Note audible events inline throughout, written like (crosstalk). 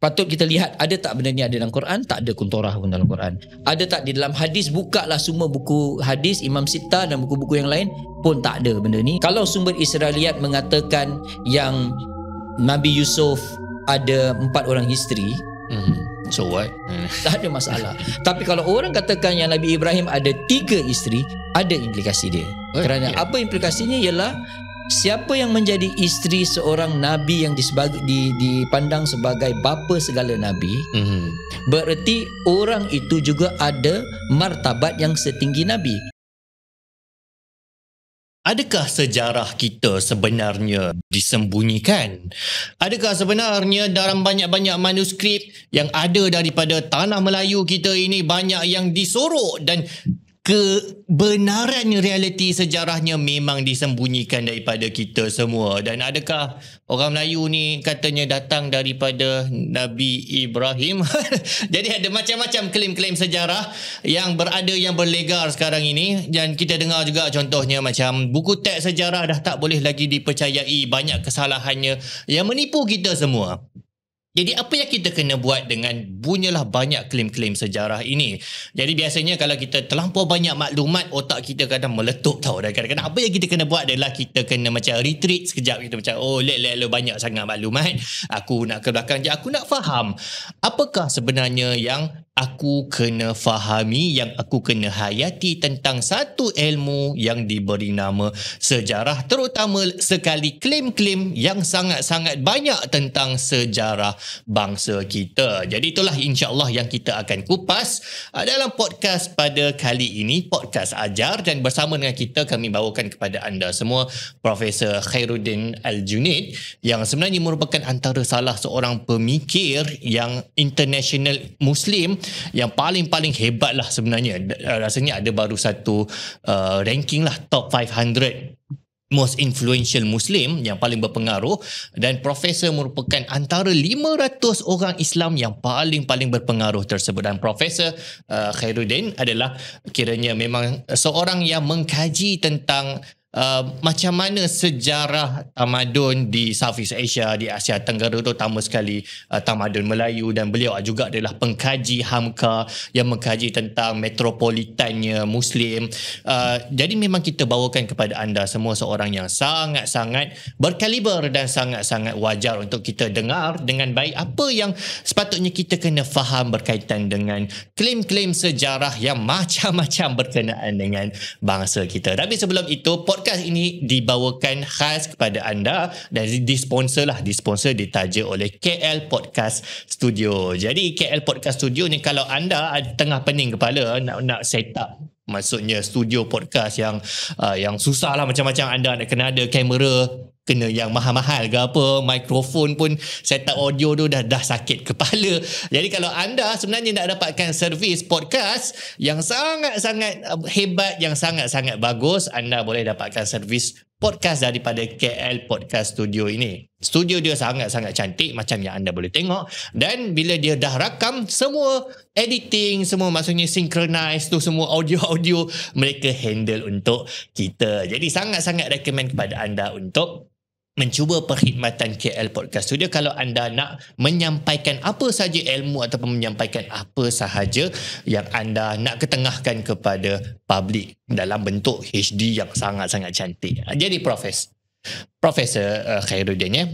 Patut kita lihat ada tak benda ni ada dalam Quran? Tak ada kuntorah pun dalam Quran. Ada tak di dalam hadis? buka lah semua buku hadis Imam Sita dan buku-buku yang lain pun tak ada benda ni. Kalau sumber Israeliat mengatakan yang Nabi Yusuf ada empat orang isteri, mm-hmm. so what? Mm. (laughs) Tak ada masalah. Tapi kalau orang katakan yang Nabi Ibrahim ada tiga isteri, ada implikasi dia. Kerana okay. Ya. apa implikasinya ialah siapa yang menjadi isteri seorang nabi yang disebagi, di, dipandang sebagai bapa segala nabi mm-hmm. bererti orang itu juga ada martabat yang setinggi nabi Adakah sejarah kita sebenarnya disembunyikan? Adakah sebenarnya dalam banyak-banyak manuskrip yang ada daripada tanah Melayu kita ini banyak yang disorok dan kebenaran realiti sejarahnya memang disembunyikan daripada kita semua dan adakah orang Melayu ni katanya datang daripada Nabi Ibrahim (laughs) jadi ada macam-macam klaim-klaim sejarah yang berada yang berlegar sekarang ini dan kita dengar juga contohnya macam buku teks sejarah dah tak boleh lagi dipercayai banyak kesalahannya yang menipu kita semua jadi apa yang kita kena buat dengan bunyalah banyak klaim-klaim sejarah ini? Jadi biasanya kalau kita terlampau banyak maklumat, otak kita kadang meletup tau. Dan kadang-kadang apa yang kita kena buat adalah kita kena macam retreat sekejap. Kita macam, oh let let banyak sangat maklumat. Aku nak ke belakang je, aku nak faham. Apakah sebenarnya yang aku kena fahami yang aku kena hayati tentang satu ilmu yang diberi nama sejarah terutama sekali klaim-klaim yang sangat-sangat banyak tentang sejarah bangsa kita. Jadi itulah insya-Allah yang kita akan kupas dalam podcast pada kali ini, podcast ajar dan bersama dengan kita kami bawakan kepada anda semua Profesor Khairuddin Al-Junid yang sebenarnya merupakan antara salah seorang pemikir yang international Muslim yang paling-paling hebat lah sebenarnya uh, rasanya ada baru satu uh, ranking lah top 500 most influential Muslim yang paling berpengaruh dan Profesor merupakan antara 500 orang Islam yang paling-paling berpengaruh tersebut dan Profesor uh, Khairuddin adalah kiranya memang seorang yang mengkaji tentang Uh, macam mana sejarah tamadun di Southeast Asia, di Asia Tenggara itu tamu sekali uh, tamadun Melayu dan beliau juga adalah pengkaji Hamka yang mengkaji tentang metropolitannya Muslim. Uh, jadi memang kita bawakan kepada anda semua seorang yang sangat-sangat berkaliber dan sangat-sangat wajar untuk kita dengar dengan baik apa yang sepatutnya kita kena faham berkaitan dengan klaim-klaim sejarah yang (laughs) macam-macam berkenaan dengan bangsa kita. Tapi sebelum itu, Port podcast ini dibawakan khas kepada anda dan disponsor lah disponsor ditaja oleh KL Podcast Studio. Jadi KL Podcast Studio ni kalau anda tengah pening kepala nak nak set up maksudnya studio podcast yang uh, yang susah lah macam-macam anda nak kena ada kamera kena yang mahal-mahal ke apa mikrofon pun set up audio tu dah dah sakit kepala (laughs) jadi kalau anda sebenarnya nak dapatkan servis podcast yang sangat-sangat um, hebat yang sangat-sangat bagus anda boleh dapatkan servis podcast daripada KL Podcast Studio ini. Studio dia sangat-sangat cantik macam yang anda boleh tengok dan bila dia dah rakam semua editing, semua maksudnya synchronize tu semua audio-audio mereka handle untuk kita. Jadi sangat-sangat recommend kepada anda untuk mencuba perkhidmatan KL Podcast Studio kalau anda nak menyampaikan apa sahaja ilmu ataupun menyampaikan apa sahaja yang anda nak ketengahkan kepada publik dalam bentuk HD yang sangat-sangat cantik. Jadi Profes, Profesor eh, Khairuddin ya.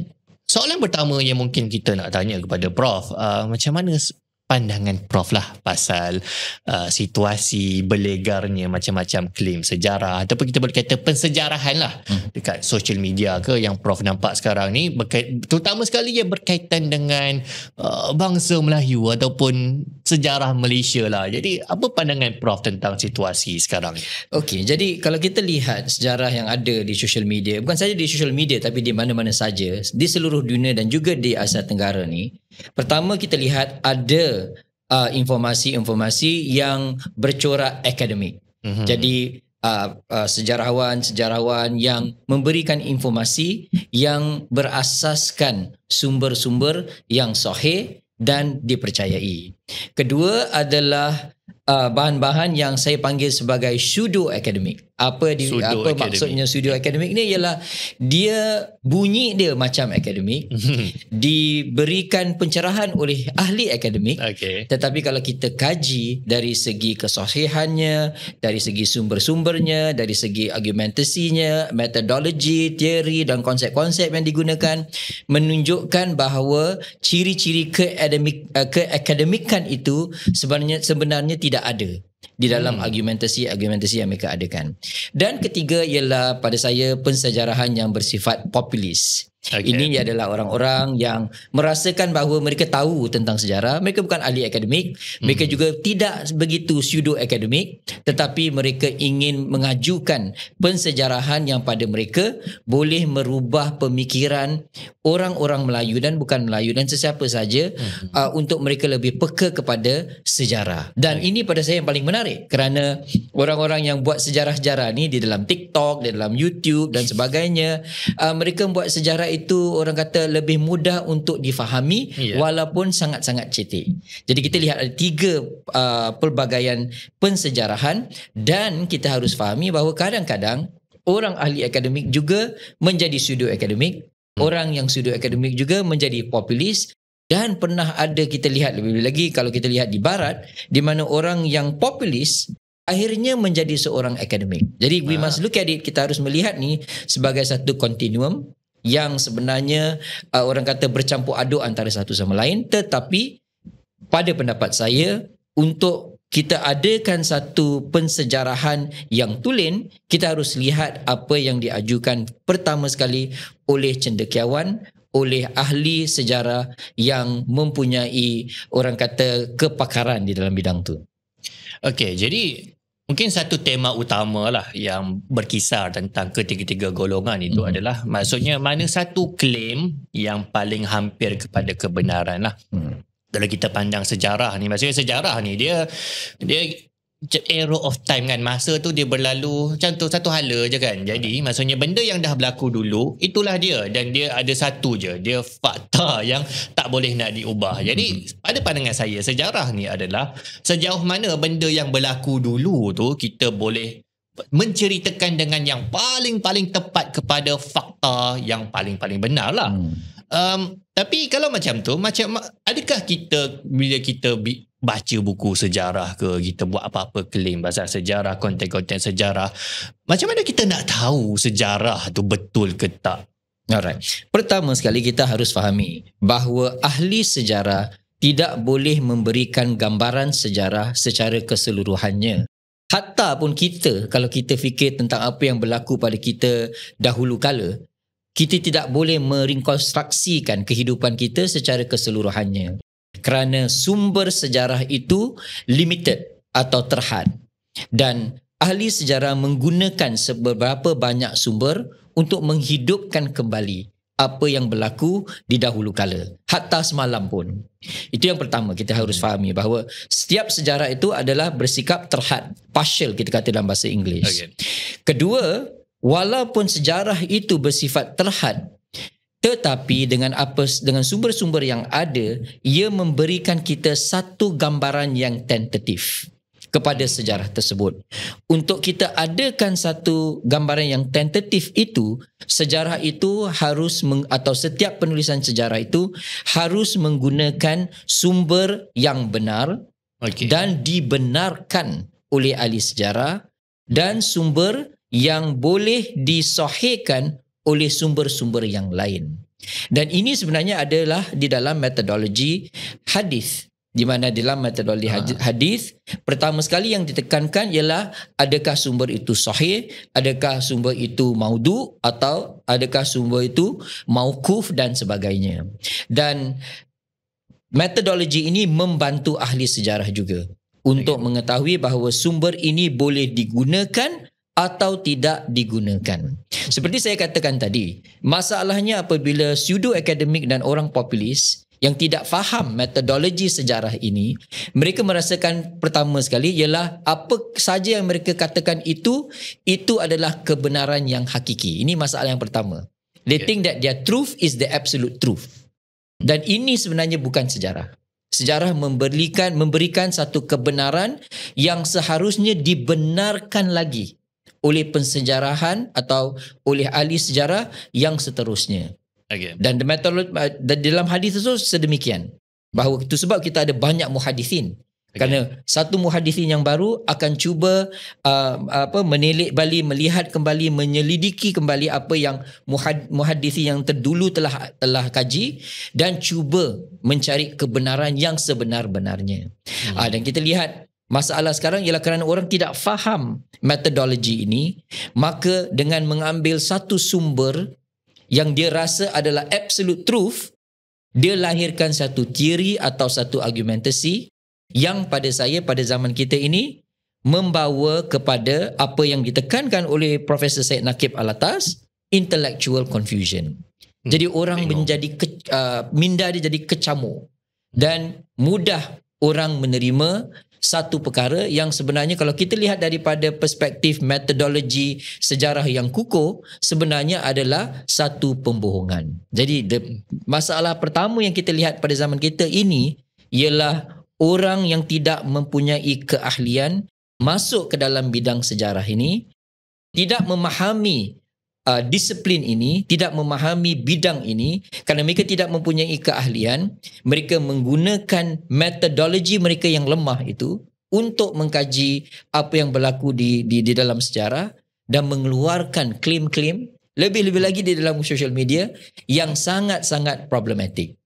Soalan pertama yang mungkin kita nak tanya kepada Prof, uh, macam mana pandangan prof lah pasal uh, situasi belegarnya macam-macam klaim sejarah ataupun kita boleh kata pensejarahan lah hmm. dekat social media ke yang prof nampak sekarang ni berkait, terutama sekali ia berkaitan dengan uh, bangsa Melayu ataupun sejarah Malaysia lah jadi apa pandangan prof tentang situasi sekarang ni Okey, jadi kalau kita lihat sejarah yang ada di social media bukan saja di social media tapi di mana-mana saja di seluruh dunia dan juga di Asia Tenggara ni Pertama kita lihat ada uh, informasi-informasi yang bercorak akademik. Mm-hmm. Jadi uh, uh, sejarawan-sejarawan yang memberikan informasi yang berasaskan sumber-sumber yang sahih dan dipercayai. Kedua adalah uh, bahan-bahan yang saya panggil sebagai pseudo akademik apa di, apa academic. maksudnya studio akademik ni ialah dia bunyi dia macam akademik mhm. diberikan pencerahan oleh ahli akademik okay. tetapi kalau kita kaji dari segi kesahihannya dari segi sumber-sumbernya dari segi argumentasinya metodologi teori dan konsep-konsep yang digunakan menunjukkan bahawa ciri-ciri ke akademik eh, itu sebenarnya sebenarnya tidak ada di dalam hmm. argumentasi-argumentasi yang mereka adakan. Dan ketiga ialah pada saya pensejarahan yang bersifat populis. Okay. Ini adalah orang-orang yang merasakan bahawa mereka tahu tentang sejarah. Mereka bukan ahli akademik. Mereka hmm. juga tidak begitu pseudo akademik. Tetapi mereka ingin mengajukan pensejarahan yang pada mereka boleh merubah pemikiran orang-orang Melayu dan bukan Melayu dan sesiapa saja hmm. uh, untuk mereka lebih peka kepada sejarah. Dan okay. ini pada saya yang paling menarik kerana orang-orang yang buat sejarah-sejarah ni di dalam TikTok, di dalam YouTube dan sebagainya, uh, mereka buat sejarah itu orang kata lebih mudah untuk difahami yeah. walaupun sangat-sangat cetek. Jadi kita lihat ada tiga uh, pelbagaian pensejarahan dan kita harus fahami bahawa kadang-kadang orang ahli akademik juga menjadi pseudo akademik, hmm. orang yang pseudo akademik juga menjadi populis dan pernah ada kita lihat lebih-lebih lagi kalau kita lihat di barat di mana orang yang populis akhirnya menjadi seorang akademik. Jadi we ah. must look at it kita harus melihat ni sebagai satu continuum yang sebenarnya uh, orang kata bercampur aduk antara satu sama lain tetapi pada pendapat saya untuk kita adakan satu pensejarahan yang tulen kita harus lihat apa yang diajukan pertama sekali oleh cendekiawan oleh ahli sejarah yang mempunyai orang kata kepakaran di dalam bidang tu. Okey, jadi Mungkin satu tema utama lah yang berkisar tentang ketiga-tiga golongan itu hmm. adalah maksudnya mana satu klaim yang paling hampir kepada kebenaran lah. Hmm. Kalau kita pandang sejarah ni, maksudnya sejarah ni dia dia era of time kan masa tu dia berlalu macam tu satu hala je kan jadi maksudnya benda yang dah berlaku dulu itulah dia dan dia ada satu je dia fakta (laughs) yang tak boleh nak diubah jadi pada hmm. pandangan saya sejarah ni adalah sejauh mana benda yang berlaku dulu tu kita boleh menceritakan dengan yang paling-paling tepat kepada fakta yang paling-paling benar lah mm. um, tapi kalau macam tu macam adakah kita bila kita baca buku sejarah ke kita buat apa-apa claim pasal sejarah konten-konten sejarah macam mana kita nak tahu sejarah tu betul ke tak alright pertama sekali kita harus fahami bahawa ahli sejarah tidak boleh memberikan gambaran sejarah secara keseluruhannya hatta pun kita kalau kita fikir tentang apa yang berlaku pada kita dahulu kala kita tidak boleh merekonstruksikan kehidupan kita secara keseluruhannya kerana sumber sejarah itu limited atau terhad dan ahli sejarah menggunakan beberapa banyak sumber untuk menghidupkan kembali apa yang berlaku di dahulu kala hatta semalam pun itu yang pertama kita harus fahami bahawa setiap sejarah itu adalah bersikap terhad partial kita kata dalam bahasa Inggeris okay. kedua walaupun sejarah itu bersifat terhad tetapi dengan apa dengan sumber-sumber yang ada ia memberikan kita satu gambaran yang tentatif kepada sejarah tersebut. Untuk kita adakan satu gambaran yang tentatif itu, sejarah itu harus meng, atau setiap penulisan sejarah itu harus menggunakan sumber yang benar okay. dan dibenarkan oleh ahli sejarah dan sumber yang boleh disahihkan oleh sumber-sumber yang lain. Dan ini sebenarnya adalah di dalam metodologi hadis di mana dalam metodologi ah. hadis pertama sekali yang ditekankan ialah adakah sumber itu sahih adakah sumber itu maudhu atau adakah sumber itu mauquf dan sebagainya dan metodologi ini membantu ahli sejarah juga untuk ya. mengetahui bahawa sumber ini boleh digunakan atau tidak digunakan. Seperti saya katakan tadi, masalahnya apabila pseudo akademik dan orang populis yang tidak faham metodologi sejarah ini, mereka merasakan pertama sekali ialah apa saja yang mereka katakan itu itu adalah kebenaran yang hakiki. Ini masalah yang pertama. They think that their truth is the absolute truth. Dan ini sebenarnya bukan sejarah. Sejarah memberikan memberikan satu kebenaran yang seharusnya dibenarkan lagi oleh pensejarahan atau oleh ahli sejarah yang seterusnya. Okay. Dan the method, dalam hadis itu sedemikian. Bahawa itu sebab kita ada banyak muhadisin Okay. Kerana satu muhadisin yang baru akan cuba uh, apa menilik balik, melihat kembali, menyelidiki kembali apa yang muhad, muhadisin yang terdulu telah telah kaji dan cuba mencari kebenaran yang sebenar-benarnya. Hmm. Uh, dan kita lihat Masalah sekarang ialah kerana orang tidak faham metodologi ini, maka dengan mengambil satu sumber yang dia rasa adalah absolute truth, dia lahirkan satu teori atau satu argumentasi yang pada saya pada zaman kita ini membawa kepada apa yang ditekankan oleh Profesor Syed Nakib Alatas, intellectual confusion. Hmm, jadi orang menjadi ke, uh, minda dia jadi kecamuk dan mudah orang menerima satu perkara yang sebenarnya kalau kita lihat daripada perspektif metodologi sejarah yang kukuh sebenarnya adalah satu pembohongan. Jadi the, masalah pertama yang kita lihat pada zaman kita ini ialah orang yang tidak mempunyai keahlian masuk ke dalam bidang sejarah ini tidak memahami uh, disiplin ini, tidak memahami bidang ini kerana mereka tidak mempunyai keahlian, mereka menggunakan metodologi mereka yang lemah itu untuk mengkaji apa yang berlaku di di, di dalam sejarah dan mengeluarkan klaim-klaim lebih-lebih lagi di dalam social media yang sangat-sangat problematik.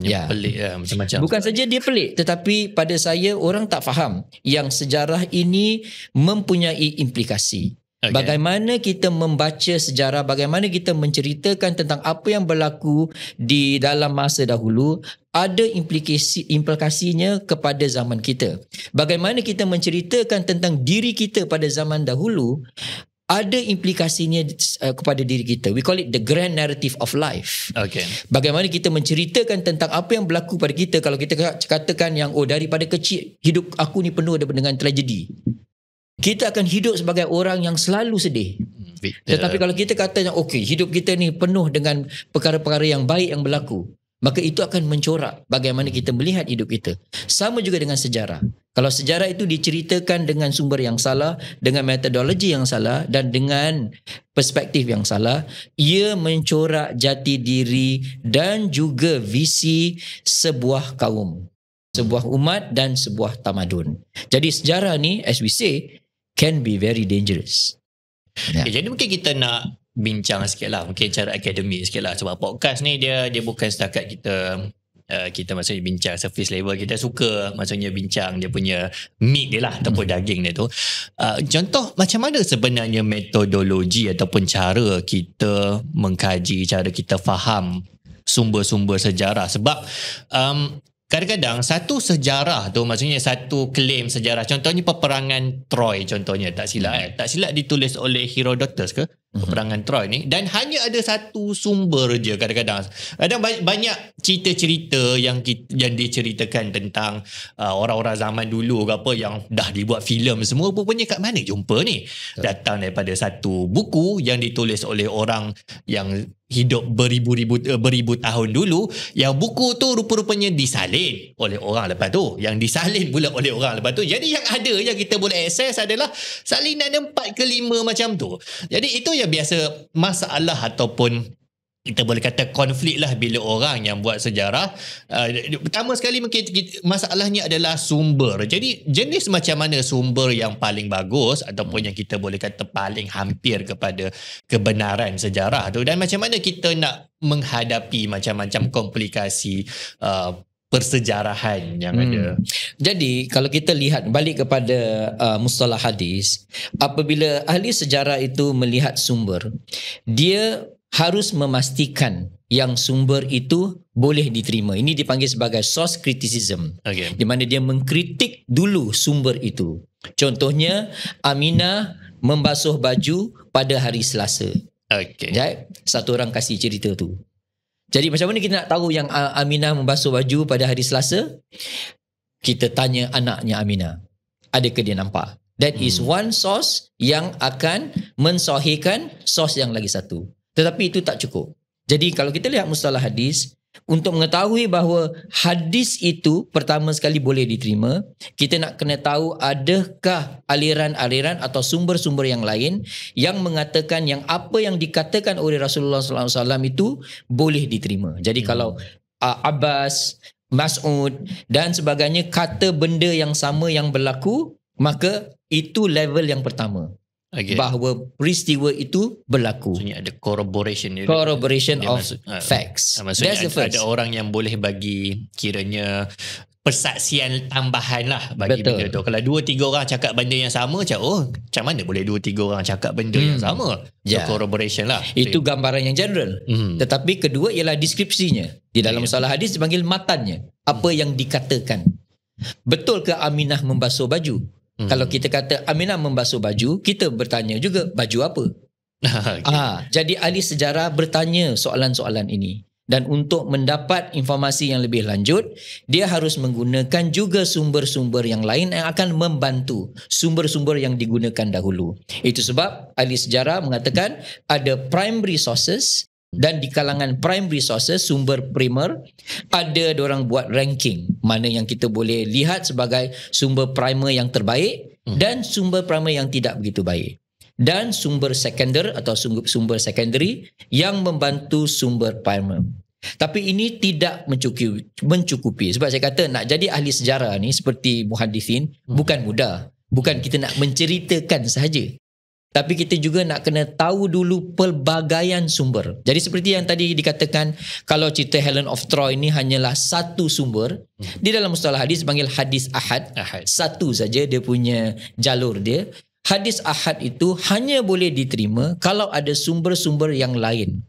Ya, pelik ya, macam-macam. Bukan saja dia pelik, tetapi pada saya orang tak faham yang sejarah ini mempunyai implikasi. Okay. Bagaimana kita membaca sejarah, bagaimana kita menceritakan tentang apa yang berlaku di dalam masa dahulu ada implikasi implikasinya kepada zaman kita. Bagaimana kita menceritakan tentang diri kita pada zaman dahulu ada implikasinya eh, kepada diri kita. We call it the grand narrative of life. Okay. Bagaimana kita menceritakan tentang apa yang berlaku pada kita kalau kita katakan yang oh daripada kecil hidup aku ni penuh dengan tragedi kita akan hidup sebagai orang yang selalu sedih. Tetapi ya. kalau kita kata yang okey, hidup kita ni penuh dengan perkara-perkara yang baik yang berlaku, maka itu akan mencorak bagaimana kita melihat hidup kita. Sama juga dengan sejarah. Kalau sejarah itu diceritakan dengan sumber yang salah, dengan metodologi yang salah dan dengan perspektif yang salah, ia mencorak jati diri dan juga visi sebuah kaum sebuah umat dan sebuah tamadun. Jadi sejarah ni as we say can be very dangerous. Yeah. Ya. Okay, jadi mungkin kita nak bincang sikit lah, mungkin cara akademik sikit lah sebab podcast ni dia dia bukan setakat kita uh, kita maksudnya bincang surface level, kita suka maksudnya bincang dia punya meat dia lah ataupun mm. daging dia tu. Uh, contoh macam mana sebenarnya metodologi ataupun cara kita mengkaji, cara kita faham sumber-sumber sejarah sebab um, kadang-kadang satu sejarah tu maksudnya satu klaim sejarah contohnya peperangan Troy contohnya tak silap eh tak silap ditulis oleh Herodotus ke mhm. peperangan Troy ni dan hanya ada satu sumber je kadang-kadang ada banyak cerita-cerita yang kita, yang diceritakan tentang uh, orang-orang zaman dulu ke apa yang dah dibuat filem semua punya kat mana jumpa ni datang daripada satu buku yang ditulis oleh orang yang hidup beribu-ribu eh, beribu tahun dulu yang buku tu rupa-rupanya disalin oleh orang lepas tu yang disalin pula oleh orang lepas tu jadi yang ada yang kita boleh akses adalah salinan empat ke lima macam tu jadi itu yang biasa masalah ataupun kita boleh kata konflik lah bila orang yang buat sejarah uh, pertama sekali mungkin masalahnya adalah sumber jadi jenis macam mana sumber yang paling bagus ataupun yang kita boleh kata paling hampir kepada kebenaran sejarah tu dan macam mana kita nak menghadapi macam-macam komplikasi uh, persejarahan yang hmm. ada jadi kalau kita lihat balik kepada uh, mustalah hadis apabila ahli sejarah itu melihat sumber dia harus memastikan yang sumber itu boleh diterima. Ini dipanggil sebagai source criticism. Okay. Di mana dia mengkritik dulu sumber itu. Contohnya Amina membasuh baju pada hari Selasa. Okay. Ya, satu orang kasih cerita tu. Jadi macam mana kita nak tahu yang Amina membasuh baju pada hari Selasa? Kita tanya anaknya Aminah. Adakah dia nampak? That hmm. is one source yang akan mensahihkan source yang lagi satu. Tetapi itu tak cukup. Jadi kalau kita lihat mustalah hadis, untuk mengetahui bahawa hadis itu pertama sekali boleh diterima, kita nak kena tahu adakah aliran-aliran atau sumber-sumber yang lain yang mengatakan yang apa yang dikatakan oleh Rasulullah Sallallahu Alaihi Wasallam itu boleh diterima. Jadi hmm. kalau uh, Abbas, Mas'ud dan sebagainya kata benda yang sama yang berlaku, maka itu level yang pertama. Again. bahawa peristiwa itu berlaku. Maksudnya ada corroboration. Corroboration dia, of maksud, ha, facts. Ha, maksudnya ada, first. ada orang yang boleh bagi kiranya persaksian tambahan lah bagi Betul. benda tu. Kalau dua tiga orang cakap benda yang sama macam oh macam mana boleh dua tiga orang cakap benda hmm. yang sama. So yeah. corroboration lah. Itu so, gambaran yang general. Hmm. Tetapi kedua ialah deskripsinya. Di dalam yeah. salah hadis dipanggil matannya. Apa hmm. yang dikatakan. Betul ke Aminah membasuh baju? Hmm. Kalau kita kata Aminah membasuh baju, kita bertanya juga baju apa? (laughs) Ah, okay. ha, ah, jadi ahli sejarah bertanya soalan-soalan ini. Dan untuk mendapat informasi yang lebih lanjut, dia harus menggunakan juga sumber-sumber yang lain yang akan membantu sumber-sumber yang digunakan dahulu. Itu sebab ahli sejarah mengatakan ada primary sources dan di kalangan prime resources sumber primer ada orang buat ranking mana yang kita boleh lihat sebagai sumber primer yang terbaik hmm. dan sumber primer yang tidak begitu baik dan sumber sekunder atau sumber sumber secondary yang membantu sumber primer tapi ini tidak mencukupi, mencukupi. sebab saya kata nak jadi ahli sejarah ni seperti muhaddisin hmm. bukan mudah bukan kita nak menceritakan sahaja tapi kita juga nak kena tahu dulu pelbagaian sumber. Jadi seperti yang tadi dikatakan, kalau cerita Helen of Troy ini hanyalah satu sumber, hmm. di dalam mustalah hadis panggil hadis ahad. ahad. Satu saja dia punya jalur dia. Hadis ahad itu hanya boleh diterima kalau ada sumber-sumber yang lain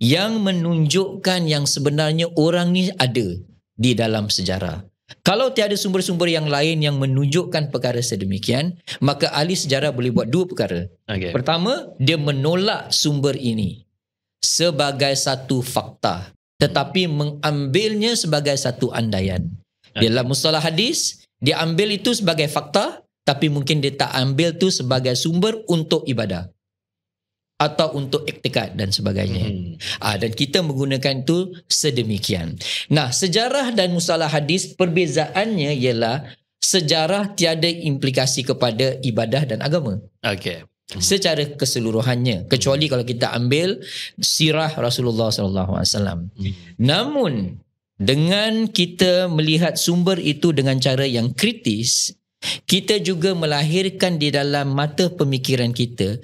yang menunjukkan yang sebenarnya orang ni ada di dalam sejarah. Kalau tiada sumber-sumber yang lain yang menunjukkan perkara sedemikian, maka ahli sejarah boleh buat dua perkara. Okay. Pertama, dia menolak sumber ini sebagai satu fakta, tetapi hmm. mengambilnya sebagai satu andaian. Okay. Dalam mustalah hadis, dia ambil itu sebagai fakta, tapi mungkin dia tak ambil itu sebagai sumber untuk ibadah atau untuk iktikad dan sebagainya. Hmm. Aa, ah, dan kita menggunakan itu sedemikian. Nah, sejarah dan musalah hadis perbezaannya ialah sejarah tiada implikasi kepada ibadah dan agama. Okey. Hmm. Secara keseluruhannya kecuali hmm. kalau kita ambil sirah Rasulullah sallallahu alaihi wasallam. Hmm. Namun dengan kita melihat sumber itu dengan cara yang kritis kita juga melahirkan di dalam mata pemikiran kita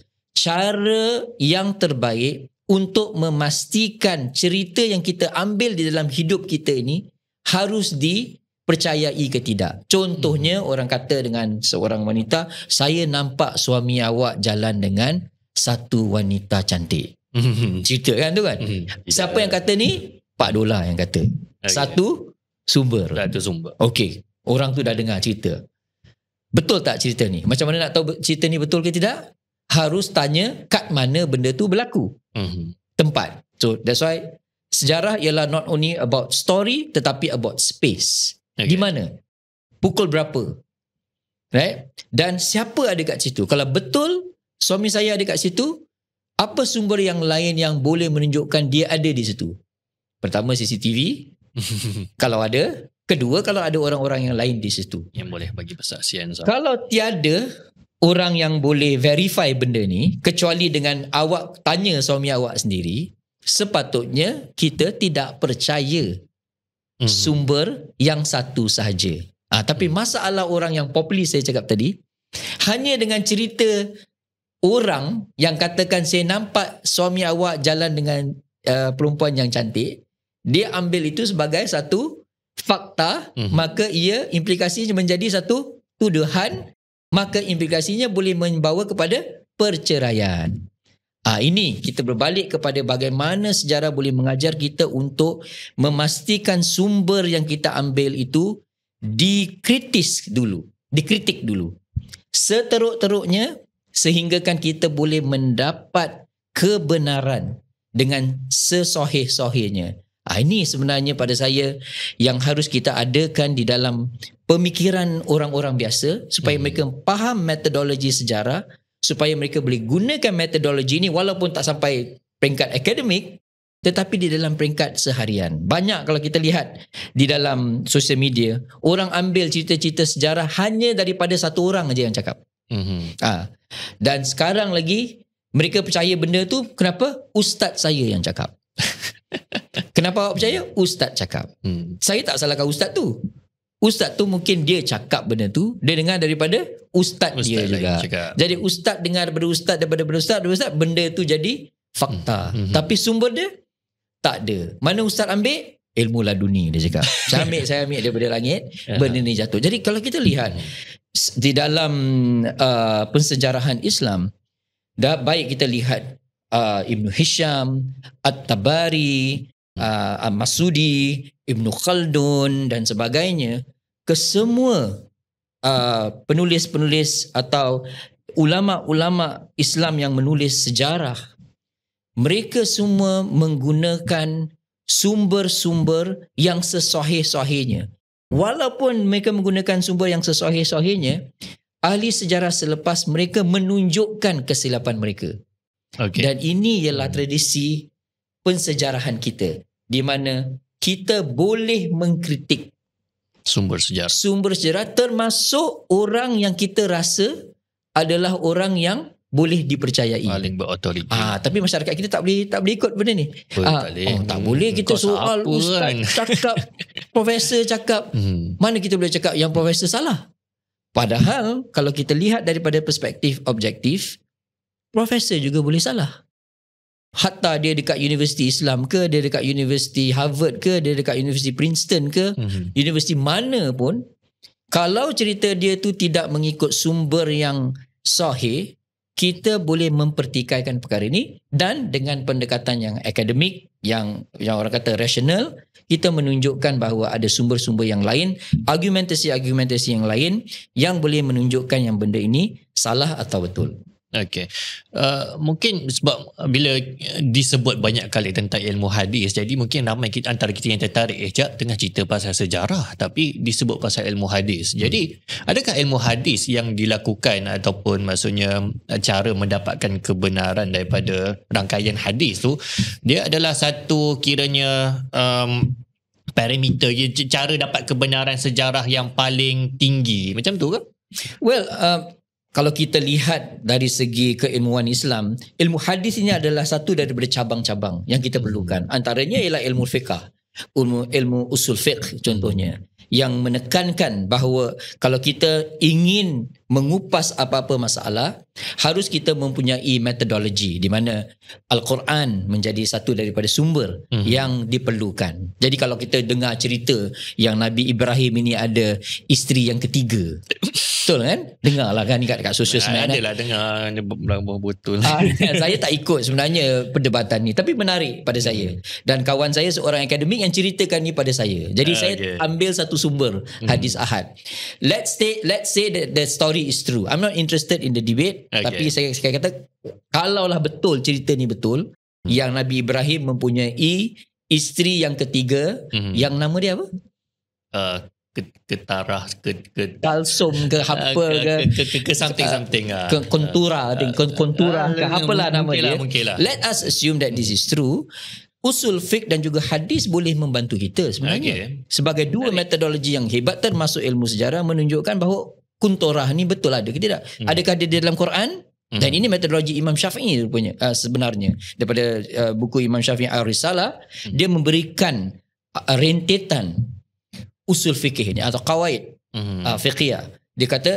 cara yang terbaik untuk memastikan cerita yang kita ambil di dalam hidup kita ini harus dipercayai ke tidak. Contohnya hmm. orang kata dengan seorang wanita, saya nampak suami awak jalan dengan satu wanita cantik. Hmm. Cerita kan tu kan? Hmm. Siapa tidak. yang kata ni? Pak Dola yang kata. Okay. Satu sumber. Satu sumber. Okey. Orang tu dah dengar cerita. Betul tak cerita ni? Macam mana nak tahu cerita ni betul ke tidak? harus tanya kat mana benda tu berlaku. Mm-hmm. Tempat. So that's why sejarah ialah not only about story tetapi about space. Okay. Di mana? Pukul berapa? Right? Dan siapa ada kat situ? Kalau betul suami saya ada kat situ, apa sumber yang lain yang boleh menunjukkan dia ada di situ? Pertama CCTV. (laughs) kalau ada, kedua kalau ada orang-orang yang lain di situ yang boleh bagi persaksian. So. Kalau tiada, orang yang boleh verify benda ni kecuali dengan awak tanya suami awak sendiri sepatutnya kita tidak percaya hmm sumber yang satu sahaja ha, tapi hmm. masalah orang yang popular saya cakap tadi hanya dengan cerita orang yang katakan saya nampak suami awak jalan dengan uh, perempuan yang cantik dia ambil itu sebagai satu fakta mm-hmm. maka ia implikasinya menjadi satu tuduhan maka implikasinya boleh membawa kepada perceraian. Ha, ini kita berbalik kepada bagaimana sejarah boleh mengajar kita untuk memastikan sumber yang kita ambil itu dikritis dulu, dikritik dulu. Seteruk-teruknya sehinggakan kita boleh mendapat kebenaran dengan sesohih-sohihnya. Ha, ini sebenarnya pada saya yang harus kita adakan di dalam pemikiran orang-orang biasa supaya hmm. mereka faham metodologi sejarah supaya mereka boleh gunakan metodologi ini walaupun tak sampai peringkat akademik tetapi di dalam peringkat seharian. Banyak kalau kita lihat di dalam sosial media, orang ambil cerita-cerita sejarah hanya daripada satu orang aja yang cakap. Mm-hmm. Ha. Dan sekarang lagi, mereka percaya benda tu kenapa? Ustaz saya yang cakap. (laughs) Kenapa awak percaya? Ustaz cakap. Hmm. Saya tak salahkan ustaz tu. Ustaz tu mungkin dia cakap benda tu, dia dengar daripada ustaz, ustaz dia juga. Cakap. Jadi ustaz dengar daripada ustaz daripada ustaz, daripada ustaz benda tu jadi fakta. Hmm. hmm. Tapi sumber dia tak ada. Mana ustaz ambil? Ilmu laduni dia cakap. saya ambil, saya ambil daripada langit, ya. benda ni jatuh. Jadi kalau kita lihat hmm. di dalam uh, pensejarahan Islam, dah baik kita lihat uh, ah, Ibn Hisham, At-Tabari, uh, Al-Masudi, Ibn Khaldun dan sebagainya, kesemua uh, penulis-penulis atau ulama-ulama Islam yang menulis sejarah, mereka semua menggunakan sumber-sumber yang sesohih-sohihnya. Walaupun mereka menggunakan sumber yang sesohih-sohihnya, ahli sejarah selepas mereka menunjukkan kesilapan mereka. Okay. Dan ini ialah tradisi pensejarahan kita di mana kita boleh mengkritik sumber sejarah. Sumber sejarah termasuk orang yang kita rasa adalah orang yang boleh dipercayai. Paling berautoriti. Ah, tapi masyarakat kita tak boleh tak boleh ikut benda ni. Boleh, ah, tak boleh. Oh, tak boleh kita Kau soal ustaz kan. (laughs) cakap, profesor cakap. Hmm. Mana kita boleh cakap yang profesor salah? Padahal kalau kita lihat daripada perspektif objektif, profesor juga boleh salah. Hatta dia dekat universiti Islam ke, dia dekat universiti Harvard ke, dia dekat universiti Princeton ke, mm-hmm. universiti mana pun, kalau cerita dia tu tidak mengikut sumber yang sahih, kita boleh mempertikaikan perkara ini dan dengan pendekatan yang akademik, yang yang orang kata rasional, kita menunjukkan bahawa ada sumber-sumber yang lain, argumentasi-argumentasi yang lain yang boleh menunjukkan yang benda ini salah atau betul. Okay. Uh, mungkin sebab bila disebut banyak kali tentang ilmu hadis, jadi mungkin ramai kita, antara kita yang tertarik, eh, jap, tengah cerita pasal sejarah, tapi disebut pasal ilmu hadis. Jadi, adakah ilmu hadis yang dilakukan ataupun maksudnya eh, cara mendapatkan kebenaran daripada rangkaian hadis tu, dia adalah satu kiranya... Um, parameter, cara dapat kebenaran sejarah yang paling tinggi. Macam tu ke? Well, uh, kalau kita lihat dari segi keilmuan Islam, ilmu hadis ini adalah satu daripada cabang-cabang yang kita perlukan. Hmm. Antaranya ialah ilmu fiqah, ilmu, ilmu usul fiqh contohnya. Yang menekankan bahawa kalau kita ingin mengupas apa-apa masalah, harus kita mempunyai metodologi di mana Al-Quran menjadi satu daripada sumber hmm. yang diperlukan. Jadi kalau kita dengar cerita yang Nabi Ibrahim ini ada isteri yang ketiga. Betul kan? Dengar kan lah kan dekat, dekat social media. Ada lah dengar belakang betul. Ah, (laughs) kan? saya tak ikut sebenarnya perdebatan ni. Tapi menarik pada hmm. saya. Dan kawan saya seorang akademik yang ceritakan ni pada saya. Jadi uh, saya okay. ambil satu sumber hmm. hadis hmm. ahad. Let's say, let's say that the story is true. I'm not interested in the debate. Okay. Tapi saya, saya kata, kalaulah betul cerita ni betul, hmm. yang Nabi Ibrahim mempunyai isteri yang ketiga, hmm. yang nama dia apa? Uh, ketarah ke, ke kalsum ke ah, apa ke ke, ke, ke something something ah. ke kontura ah, ke kontura ke lah nama dia lah. let us assume that this is true usul fik dan juga hadis boleh membantu kita sebenarnya sebagai dua metodologi yang hebat termasuk ilmu sejarah menunjukkan bahawa kuntorah ni betul ada ke tidak hmm. adakah dia dalam Quran hmm. dan ini metodologi Imam Syafi'i rupanya sebenarnya daripada buku Imam Syafi'i Ar-Risalah hmm. dia memberikan rentetan usul fikih ni atau kawaid mm-hmm. uh, ah, fiqhiyah. Dia kata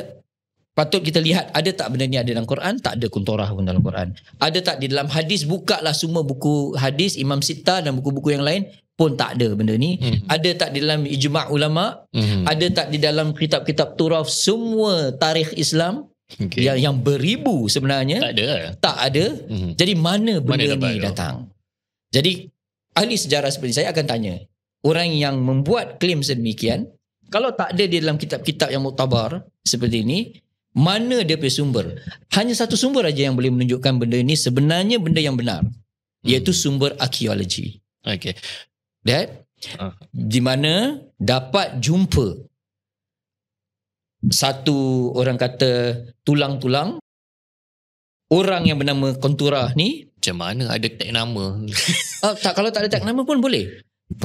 patut kita lihat ada tak benda ni ada dalam Quran tak ada kuntorah pun dalam Quran ada tak di dalam hadis buka lah semua buku hadis Imam Sita dan buku-buku yang lain pun tak ada benda ni mm-hmm. ada tak di dalam ijma' ulama mm-hmm. ada tak di dalam kitab-kitab turaf semua tarikh Islam okay. yang, yang beribu sebenarnya tak ada lah. tak ada mm-hmm. jadi mana benda mana ni datang jadi ahli sejarah seperti saya akan tanya orang yang membuat klaim sedemikian kalau tak ada di dalam kitab-kitab yang muktabar seperti ini mana dia punya sumber hanya satu sumber aja yang boleh menunjukkan benda ini sebenarnya benda yang benar hmm. iaitu hmm. sumber arkeologi Okay, that uh. di mana dapat jumpa satu orang kata tulang-tulang orang yang bernama kontura ni macam mana ada tag nama uh, (laughs) tak kalau tak ada tag nama pun boleh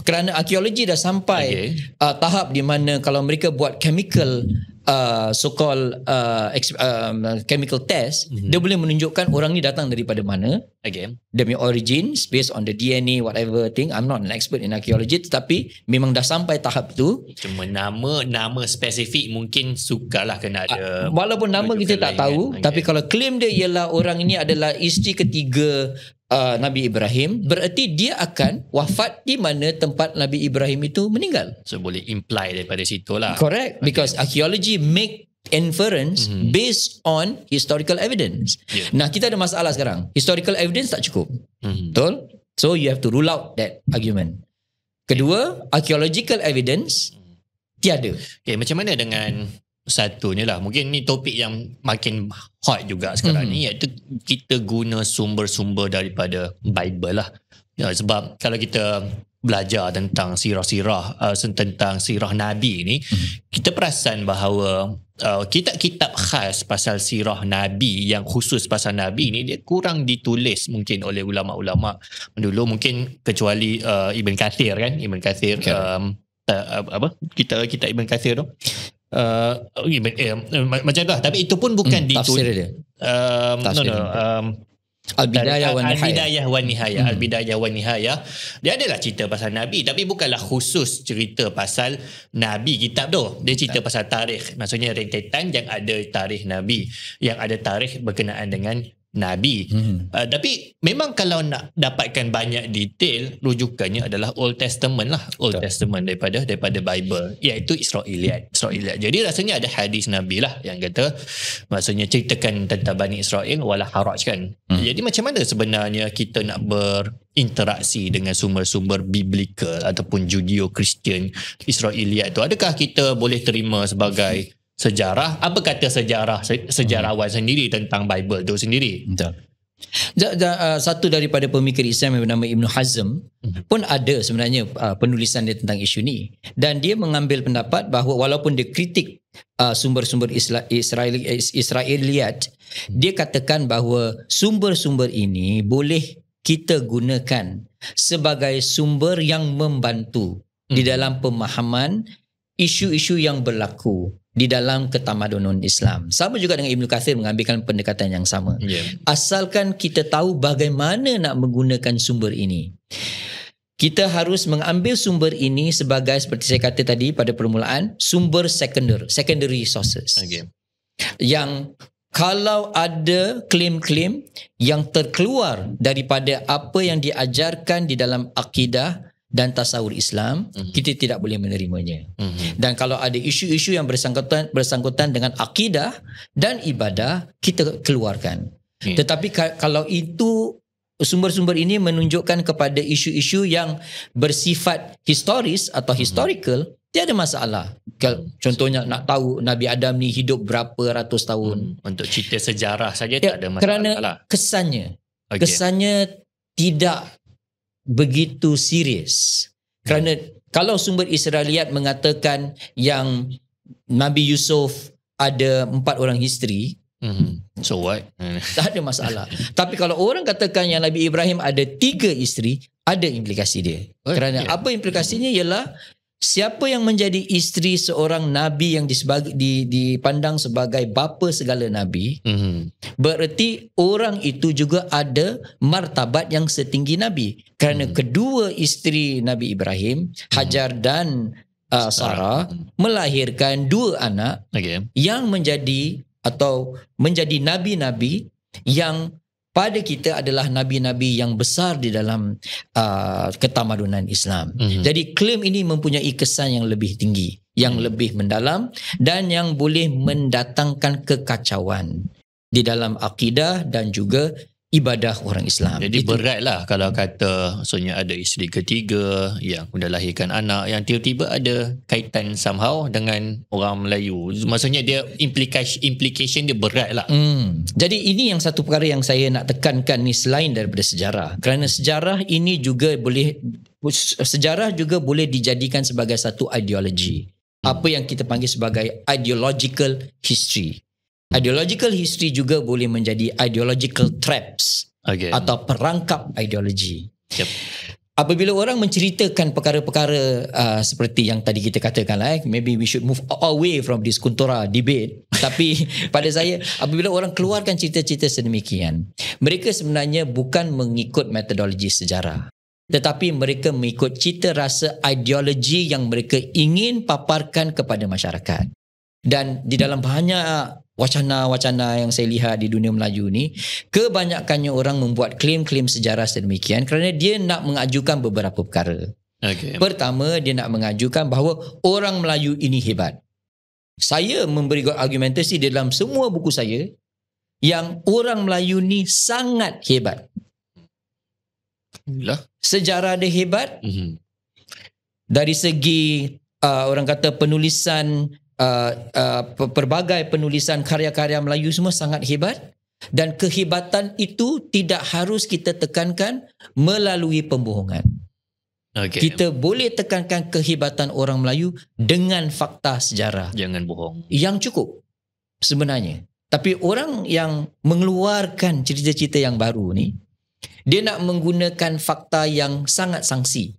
kerana arkeologi dah sampai okay. uh, tahap di mana kalau mereka buat chemical uh, so called uh, um, chemical test mm-hmm. dia boleh menunjukkan orang ni datang daripada mana again demi origin based on the DNA whatever thing I'm not an expert in archaeology tetapi memang dah sampai tahap tu cuma nama nama spesifik mungkin sukarlah kena ah, ada uh, walaupun nama kita tak lain, kan? tahu okay. tapi kalau claim dia ialah orang ini adalah isteri ketiga uh, Nabi Ibrahim bererti dia akan wafat di mana tempat Nabi Ibrahim itu meninggal. So boleh imply daripada situ lah. Correct. Okay. Because archaeology make inference mm-hmm. based on historical evidence. Yeah. Nah kita ada masalah sekarang. Historical evidence tak cukup. Mm-hmm. Betul? So you have to rule out that argument. Kedua, archaeological evidence tiada. Okay, macam mana dengan satunya lah mungkin ni topik yang makin hot juga sekarang hmm. ni iaitu kita guna sumber-sumber daripada Bible lah ya, sebab kalau kita belajar tentang sirah-sirah uh, tentang sirah Nabi ni hmm. kita perasan bahawa uh, kitab-kitab khas pasal sirah Nabi yang khusus pasal Nabi ni dia kurang ditulis mungkin oleh ulama-ulama dulu mungkin kecuali uh, Ibn Kathir kan Ibn Kathir okay. um, uh, apa kita kita Ibn Kathir tu uh, okay, eh, eh macam tu, lah. tapi itu pun hmm, bukan hmm, ditulis tafsir dia um, tafsir no no um, Al-Bidayah wa Nihayah Al-Bidayah wa Nihayah hmm. Al-Bidayah wa Nihayah dia adalah cerita pasal Nabi tapi bukanlah khusus cerita pasal Nabi kitab tu dia cerita pasal tarikh maksudnya rentetan yang ada tarikh Nabi yang ada tarikh berkenaan dengan Nabi. Hmm. Uh, tapi memang kalau nak dapatkan banyak detail rujukannya adalah Old Testament lah. Old Betul. Testament daripada daripada Bible iaitu Israiliyat. Israiliyat. Jadi rasanya ada hadis Nabi lah yang kata maksudnya ceritakan tentang Bani Israel wala haraj kan. Hmm. Jadi macam mana sebenarnya kita nak berinteraksi dengan sumber-sumber biblical ataupun judio christian Israiliyat tu? Adakah kita boleh terima sebagai sejarah apa kata sejarah sejarawan hmm. sendiri tentang bible tu sendiri betul ah, satu daripada pemikir Islam yang bernama Ibn Hazm hmm. pun ada sebenarnya ah, penulisan dia tentang isu ni dan dia mengambil pendapat bahawa walaupun dia kritik ah, sumber-sumber Israel Israeliat hmm. dia katakan bahawa sumber-sumber ini boleh kita gunakan sebagai sumber yang membantu di hmm. dalam pemahaman isu-isu yang berlaku di dalam ketamadunan Islam. Sama juga dengan Ibn Kathir mengambilkan pendekatan yang sama. Yeah. Asalkan kita tahu bagaimana nak menggunakan sumber ini. Kita harus mengambil sumber ini sebagai seperti saya kata tadi pada permulaan, sumber secondary, secondary sources. Okay. Yang kalau ada klaim-klaim yang terkeluar daripada apa yang diajarkan di dalam akidah, dan tasawur Islam mm-hmm. kita tidak boleh menerimanya. Mm-hmm. Dan kalau ada isu-isu yang bersangkutan bersangkutan dengan akidah dan ibadah kita keluarkan. Mm. Tetapi ka- kalau itu sumber-sumber ini menunjukkan kepada isu-isu yang bersifat historis atau mhm. historical mm-hmm. Tiada masalah. Mhm. Contohnya nak tahu Nabi Adam ni hidup berapa ratus tahun. Mhm. Untuk cerita sejarah saja ya, tak ada masalah. Kerana kesannya. Okay. Kesannya tidak begitu serius. Kerana ya. kalau sumber Israeliat mengatakan yang Nabi Yusuf ada empat orang isteri, mm-hmm. so what? (laughs) Tak ada masalah. Tapi kalau orang katakan yang Nabi Ibrahim ada tiga isteri, ada implikasi dia. Kerana yeah. apa implikasinya ialah siapa yang menjadi isteri seorang nabi yang disebagi, di, dipandang sebagai bapa segala nabi mm-hmm. bererti orang itu juga ada martabat yang setinggi nabi kerana mm-hmm. kedua isteri nabi Ibrahim mm-hmm. Hajar dan uh, Sarah mhm. melahirkan dua anak okay. yang menjadi atau menjadi nabi-nabi yang pada kita adalah nabi-nabi yang besar di dalam uh, ketamadunan Islam. Mm-hmm. Jadi klaim ini mempunyai kesan yang lebih tinggi, yang mm-hmm. lebih mendalam dan yang boleh mendatangkan kekacauan di dalam akidah dan juga ibadah orang Islam. Jadi itu. beratlah kalau kata maksudnya ada isteri ketiga yang sudah lahirkan anak yang tiba-tiba ada kaitan somehow dengan orang Melayu. Maksudnya dia implication, implication dia beratlah. Hmm. Jadi ini yang satu perkara yang saya nak tekankan ni selain daripada sejarah. Kerana sejarah ini juga boleh sejarah juga boleh dijadikan sebagai satu ideologi. Hmm. Apa yang kita panggil sebagai ideological history. Ideological history juga boleh menjadi ideological traps okay. atau perangkap ideologi. Yep. Apabila orang menceritakan perkara-perkara uh, seperti yang tadi kita katakan lah, eh, maybe we should move away from this kuntura debate. (laughs) Tapi pada saya, apabila orang keluarkan cerita-cerita sedemikian, mereka sebenarnya bukan mengikut metodologi sejarah. Tetapi mereka mengikut cita rasa ideologi yang mereka ingin paparkan kepada masyarakat dan di dalam banyak wacana-wacana yang saya lihat di dunia Melayu ni kebanyakannya orang membuat klaim-klaim sejarah sedemikian kerana dia nak mengajukan beberapa perkara. Okay. Pertama dia nak mengajukan bahawa orang Melayu ini hebat. Saya memberi argumentasi dalam semua buku saya yang orang Melayu ni sangat hebat. Alhamdulillah. Sejarah dia hebat. Mm-hmm. Dari segi uh, orang kata penulisan uh, uh, pelbagai penulisan karya-karya Melayu semua sangat hebat dan kehebatan itu tidak harus kita tekankan melalui pembohongan. Okay. Kita boleh tekankan kehebatan orang Melayu dengan fakta sejarah. Jangan bohong. Yang cukup sebenarnya. Tapi orang yang mengeluarkan cerita-cerita yang baru ni, dia nak menggunakan fakta yang sangat sangsi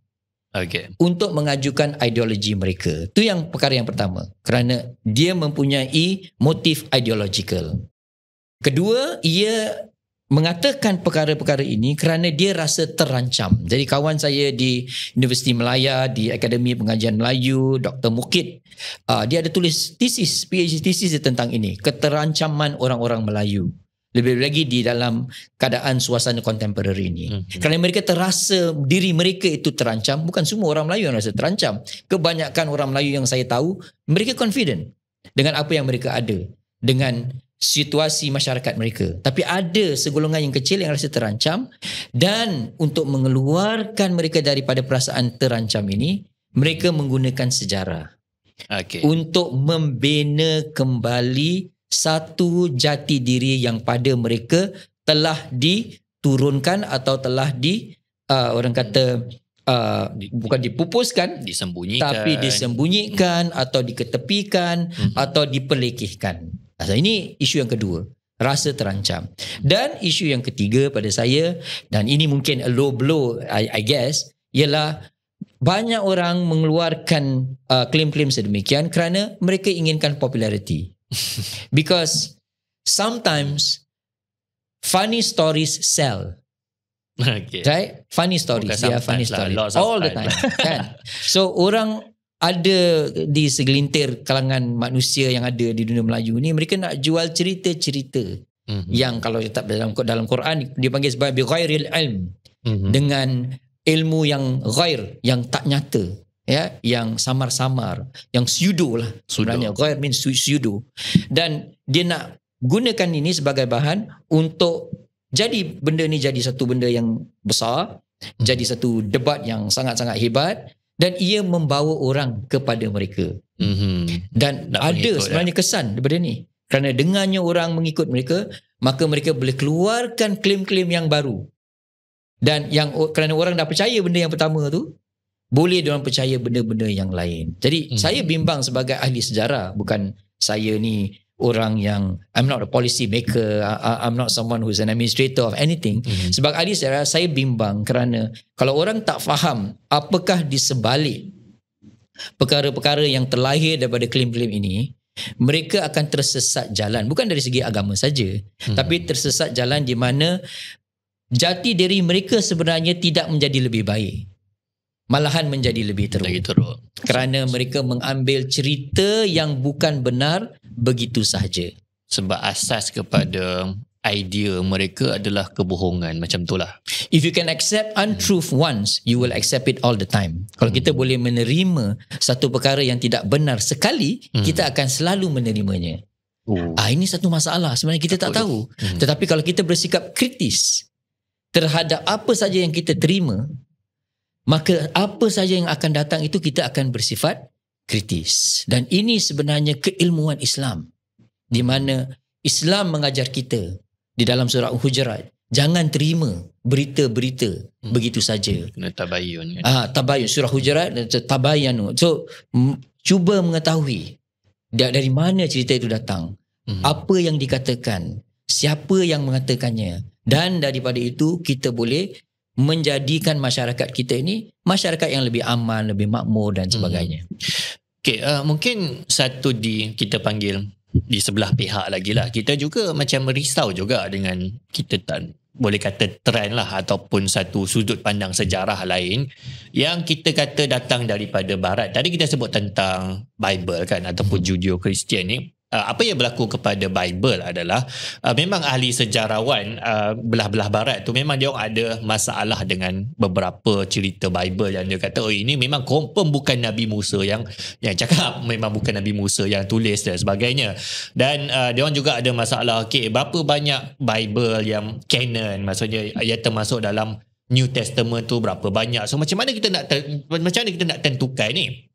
okay. untuk mengajukan ideologi mereka. Itu yang perkara yang pertama. Kerana dia mempunyai motif ideological. Kedua, ia mengatakan perkara-perkara ini kerana dia rasa terancam. Jadi kawan saya di Universiti Melaya, di Akademi Pengajian Melayu, Dr. Mukit, uh, dia ada tulis thesis, PhD thesis dia tentang ini. Keterancaman orang-orang Melayu lebih lagi di dalam keadaan suasana contemporary ini. Mm-hmm. Kerana mereka terasa diri mereka itu terancam, bukan semua orang Melayu yang rasa terancam. Kebanyakan orang Melayu yang saya tahu, mereka confident dengan apa yang mereka ada, dengan situasi masyarakat mereka. Tapi ada segolongan yang kecil yang rasa terancam dan untuk mengeluarkan mereka daripada perasaan terancam ini, mereka menggunakan sejarah. Okay. Untuk membina kembali satu jati diri yang pada mereka telah diturunkan atau telah di uh, orang kata uh, di, bukan dipupuskan disembunyikan tapi disembunyikan hmm. atau diketepikan hmm. atau dipelekehkan. Nah, ini isu yang kedua, rasa terancam. Dan isu yang ketiga pada saya dan ini mungkin a low blow I, I guess ialah banyak orang mengeluarkan uh, klaim-klaim sedemikian kerana mereka inginkan populariti. (laughs) because sometimes funny stories sell. Okay. Right? Funny stories. Bukan yeah, funny lah. stories. Lah, All the time. kan? (laughs) So, orang ada di segelintir kalangan manusia yang ada di dunia Melayu ni, mereka nak jual cerita-cerita mm-hmm. yang kalau tetap dalam dalam Quran, dia panggil sebagai bi ghairil ilm. Mm-hmm. Dengan ilmu yang ghair, yang tak nyata ya yang samar-samar yang pseudo lah sebenarnya ghair means pseudo dan dia nak gunakan ini sebagai bahan untuk jadi benda ni jadi satu benda yang besar hmm. jadi satu debat yang sangat-sangat hebat dan ia membawa orang kepada mereka hmm. dan nak ada ya. sebenarnya dah. kesan daripada ni kerana dengannya orang mengikut mereka maka mereka boleh keluarkan klaim-klaim yang baru dan yang kerana orang dah percaya benda yang pertama tu boleh diorang percaya benda-benda yang lain. Jadi hmm. saya bimbang sebagai ahli sejarah bukan saya ni orang yang I'm not a policy maker, I, I'm not someone who's an administrator of anything. Hmm. Sebagai ahli sejarah saya bimbang kerana kalau orang tak faham apakah di sebalik perkara-perkara yang terlahir daripada klaim-klaim ini, mereka akan tersesat jalan bukan dari segi agama saja, hmm. tapi tersesat jalan di mana jati diri mereka sebenarnya tidak menjadi lebih baik malahan menjadi lebih teruk. Lagi teruk. Kerana mereka mengambil cerita yang bukan benar begitu sahaja. Sebab asas kepada idea mereka adalah kebohongan macam itulah. If you can accept untruth hmm. once, you will accept it all the time. Kalau kita hmm. boleh menerima satu perkara yang tidak benar sekali, hmm. kita akan selalu menerimanya. Oh. Ah ini satu masalah sebenarnya kita tak, tak tahu. Hmm. Tetapi kalau kita bersikap kritis terhadap apa saja yang kita terima, maka apa saja yang akan datang itu kita akan bersifat kritis dan ini sebenarnya keilmuan Islam di mana Islam mengajar kita di dalam surah hujurat jangan terima berita-berita hmm. begitu saja hmm, tabayun kan? ah tabayun surah Hujurat tabayun so cuba mengetahui dari mana cerita itu datang hmm. apa yang dikatakan siapa yang mengatakannya dan daripada itu kita boleh menjadikan masyarakat kita ini masyarakat yang lebih aman, lebih makmur dan sebagainya. Hmm. Okay, uh, eh, mungkin satu di kita panggil di sebelah pihak lagi lah. Kita juga macam merisau juga dengan kita tak boleh kata trend lah ataupun satu sudut pandang sejarah lain yang kita kata datang daripada barat. Tadi kita sebut tentang Bible kan ataupun hmm. Judeo-Christian ni. Uh, apa yang berlaku kepada Bible adalah uh, memang ahli sejarawan uh, belah-belah barat tu memang dia ada masalah dengan beberapa cerita Bible yang dia kata oh ini memang confirm bukan Nabi Musa yang yang cakap memang bukan Nabi Musa yang tulis dan sebagainya dan uh, dia orang juga ada masalah okey berapa banyak Bible yang canon maksudnya ayat termasuk dalam New Testament tu berapa banyak so macam mana kita nak macam mana kita nak tentukan ni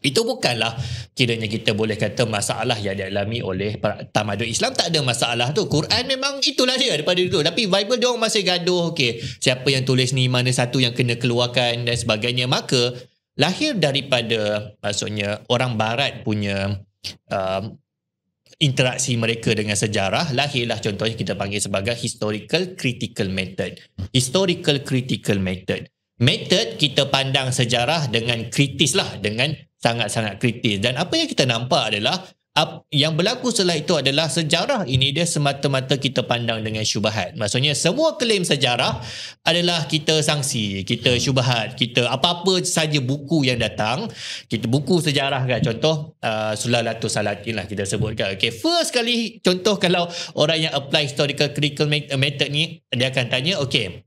itu bukanlah kiranya kita boleh kata masalah yang dialami oleh tamadun Islam. Tak ada masalah tu. Quran memang itulah dia daripada itu. Tapi Bible diorang masih gaduh. Okay, siapa yang tulis ni, mana satu yang kena keluarkan dan sebagainya. Maka lahir daripada maksudnya orang barat punya um, interaksi mereka dengan sejarah lahirlah contohnya kita panggil sebagai historical critical method historical critical method method kita pandang sejarah dengan kritis lah dengan sangat-sangat kritis dan apa yang kita nampak adalah yang berlaku setelah itu adalah sejarah ini dia semata-mata kita pandang dengan syubhat. Maksudnya semua klaim sejarah adalah kita sanksi, kita hmm. syubhat, kita apa-apa saja buku yang datang, kita buku sejarah kan contoh uh, Sulalatul Salatin lah kita sebutkan. Okay, first sekali contoh kalau orang yang apply historical critical method ni dia akan tanya okay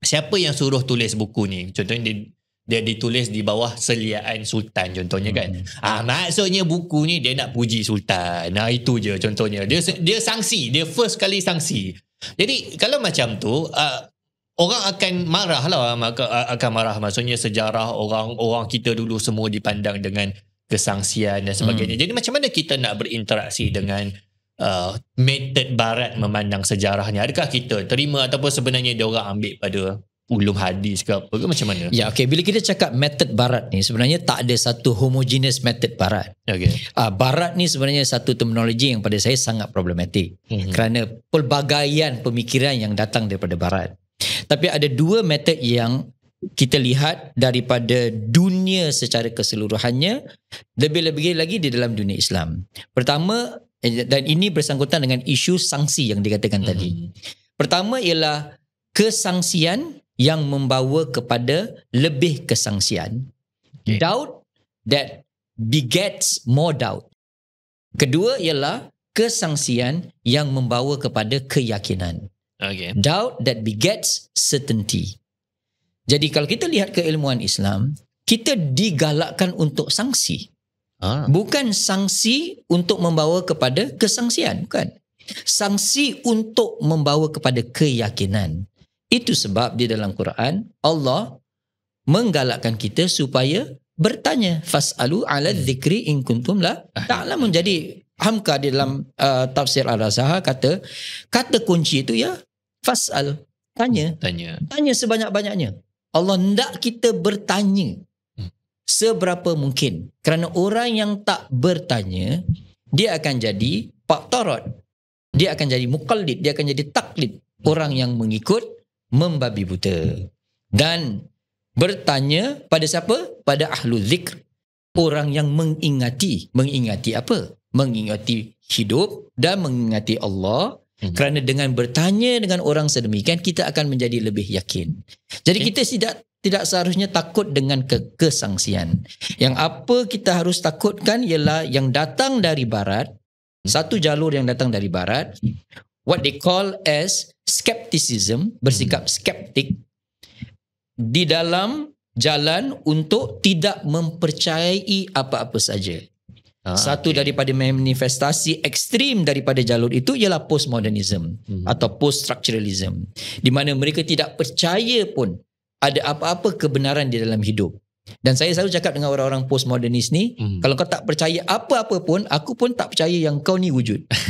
Siapa yang suruh tulis buku ni? Contohnya dia, dia ditulis di bawah seliaan sultan contohnya kan. Hmm. Ah maksudnya buku ni dia nak puji sultan. Nah itu je contohnya. Dia dia sanksi, dia first kali sanksi. Jadi kalau macam tu uh, orang akan marah lah ah, Maka ah, akan marah maksudnya sejarah orang-orang kita dulu semua dipandang dengan kesangsian dan sebagainya. Hmm. Jadi macam mana kita nak berinteraksi dengan uh, method barat memandang sejarahnya? Adakah kita terima ataupun sebenarnya dia orang ambil pada ulum hadis ke apa ke macam mana? Ya, okay. Bila kita cakap method barat ni sebenarnya tak ada satu homogeneous method barat. Okay. Uh, ah, barat ni sebenarnya satu terminologi yang pada saya sangat problematik. Mm-hmm. Kerana pelbagaian pemikiran yang datang daripada barat. Tapi ada dua method yang kita lihat daripada dunia secara keseluruhannya lebih-lebih lagi di dalam dunia Islam. Pertama eh, dan ini bersangkutan dengan isu sanksi yang dikatakan mm-hmm. tadi. Mhm. Pertama ialah kesangsian yang membawa kepada lebih kesangsian. Okay. Doubt that begets more doubt. Kedua ialah kesangsian yang membawa kepada keyakinan. Okay. Doubt that begets certainty. Jadi kalau kita lihat keilmuan Islam, kita digalakkan untuk sanksi. Ah. Bukan sanksi untuk membawa kepada kesangsian. Bukan. Sanksi untuk membawa kepada keyakinan. Itu sebab di dalam Quran Allah menggalakkan kita supaya bertanya fasalu ala hmm. dzikri in kuntum la ah. ta'lam menjadi hamka di dalam uh, tafsir al-razaha kata kata kunci itu ya fasal tanya tanya tanya sebanyak-banyaknya Allah hendak kita bertanya hmm. seberapa mungkin kerana orang yang tak bertanya dia akan jadi pak faktorot dia akan jadi mukallid dia akan jadi taklid hmm. orang yang mengikut membabi buta dan bertanya pada siapa? Pada ahlu zikr. Orang yang mengingati. Mengingati apa? Mengingati hidup dan mengingati Allah. Hmm. Kerana dengan bertanya dengan orang sedemikian, kita akan menjadi lebih yakin. Jadi okay. kita tidak tidak seharusnya takut dengan ke kesangsian. Yang apa kita harus takutkan ialah yang datang dari barat, hmm. satu jalur yang datang dari barat, what they call as skepticism bersikap hmm. skeptik di dalam jalan untuk tidak mempercayai apa-apa saja. Ah, Satu okay. daripada manifestasi ekstrim daripada jalur itu ialah postmodernism hmm atau poststructuralism di mana mereka tidak percaya pun ada apa-apa kebenaran di dalam hidup. Dan saya selalu cakap dengan orang-orang postmodernis ni, hmm kalau kau tak percaya apa-apa pun, aku pun tak percaya yang kau ni wujud. (laughs)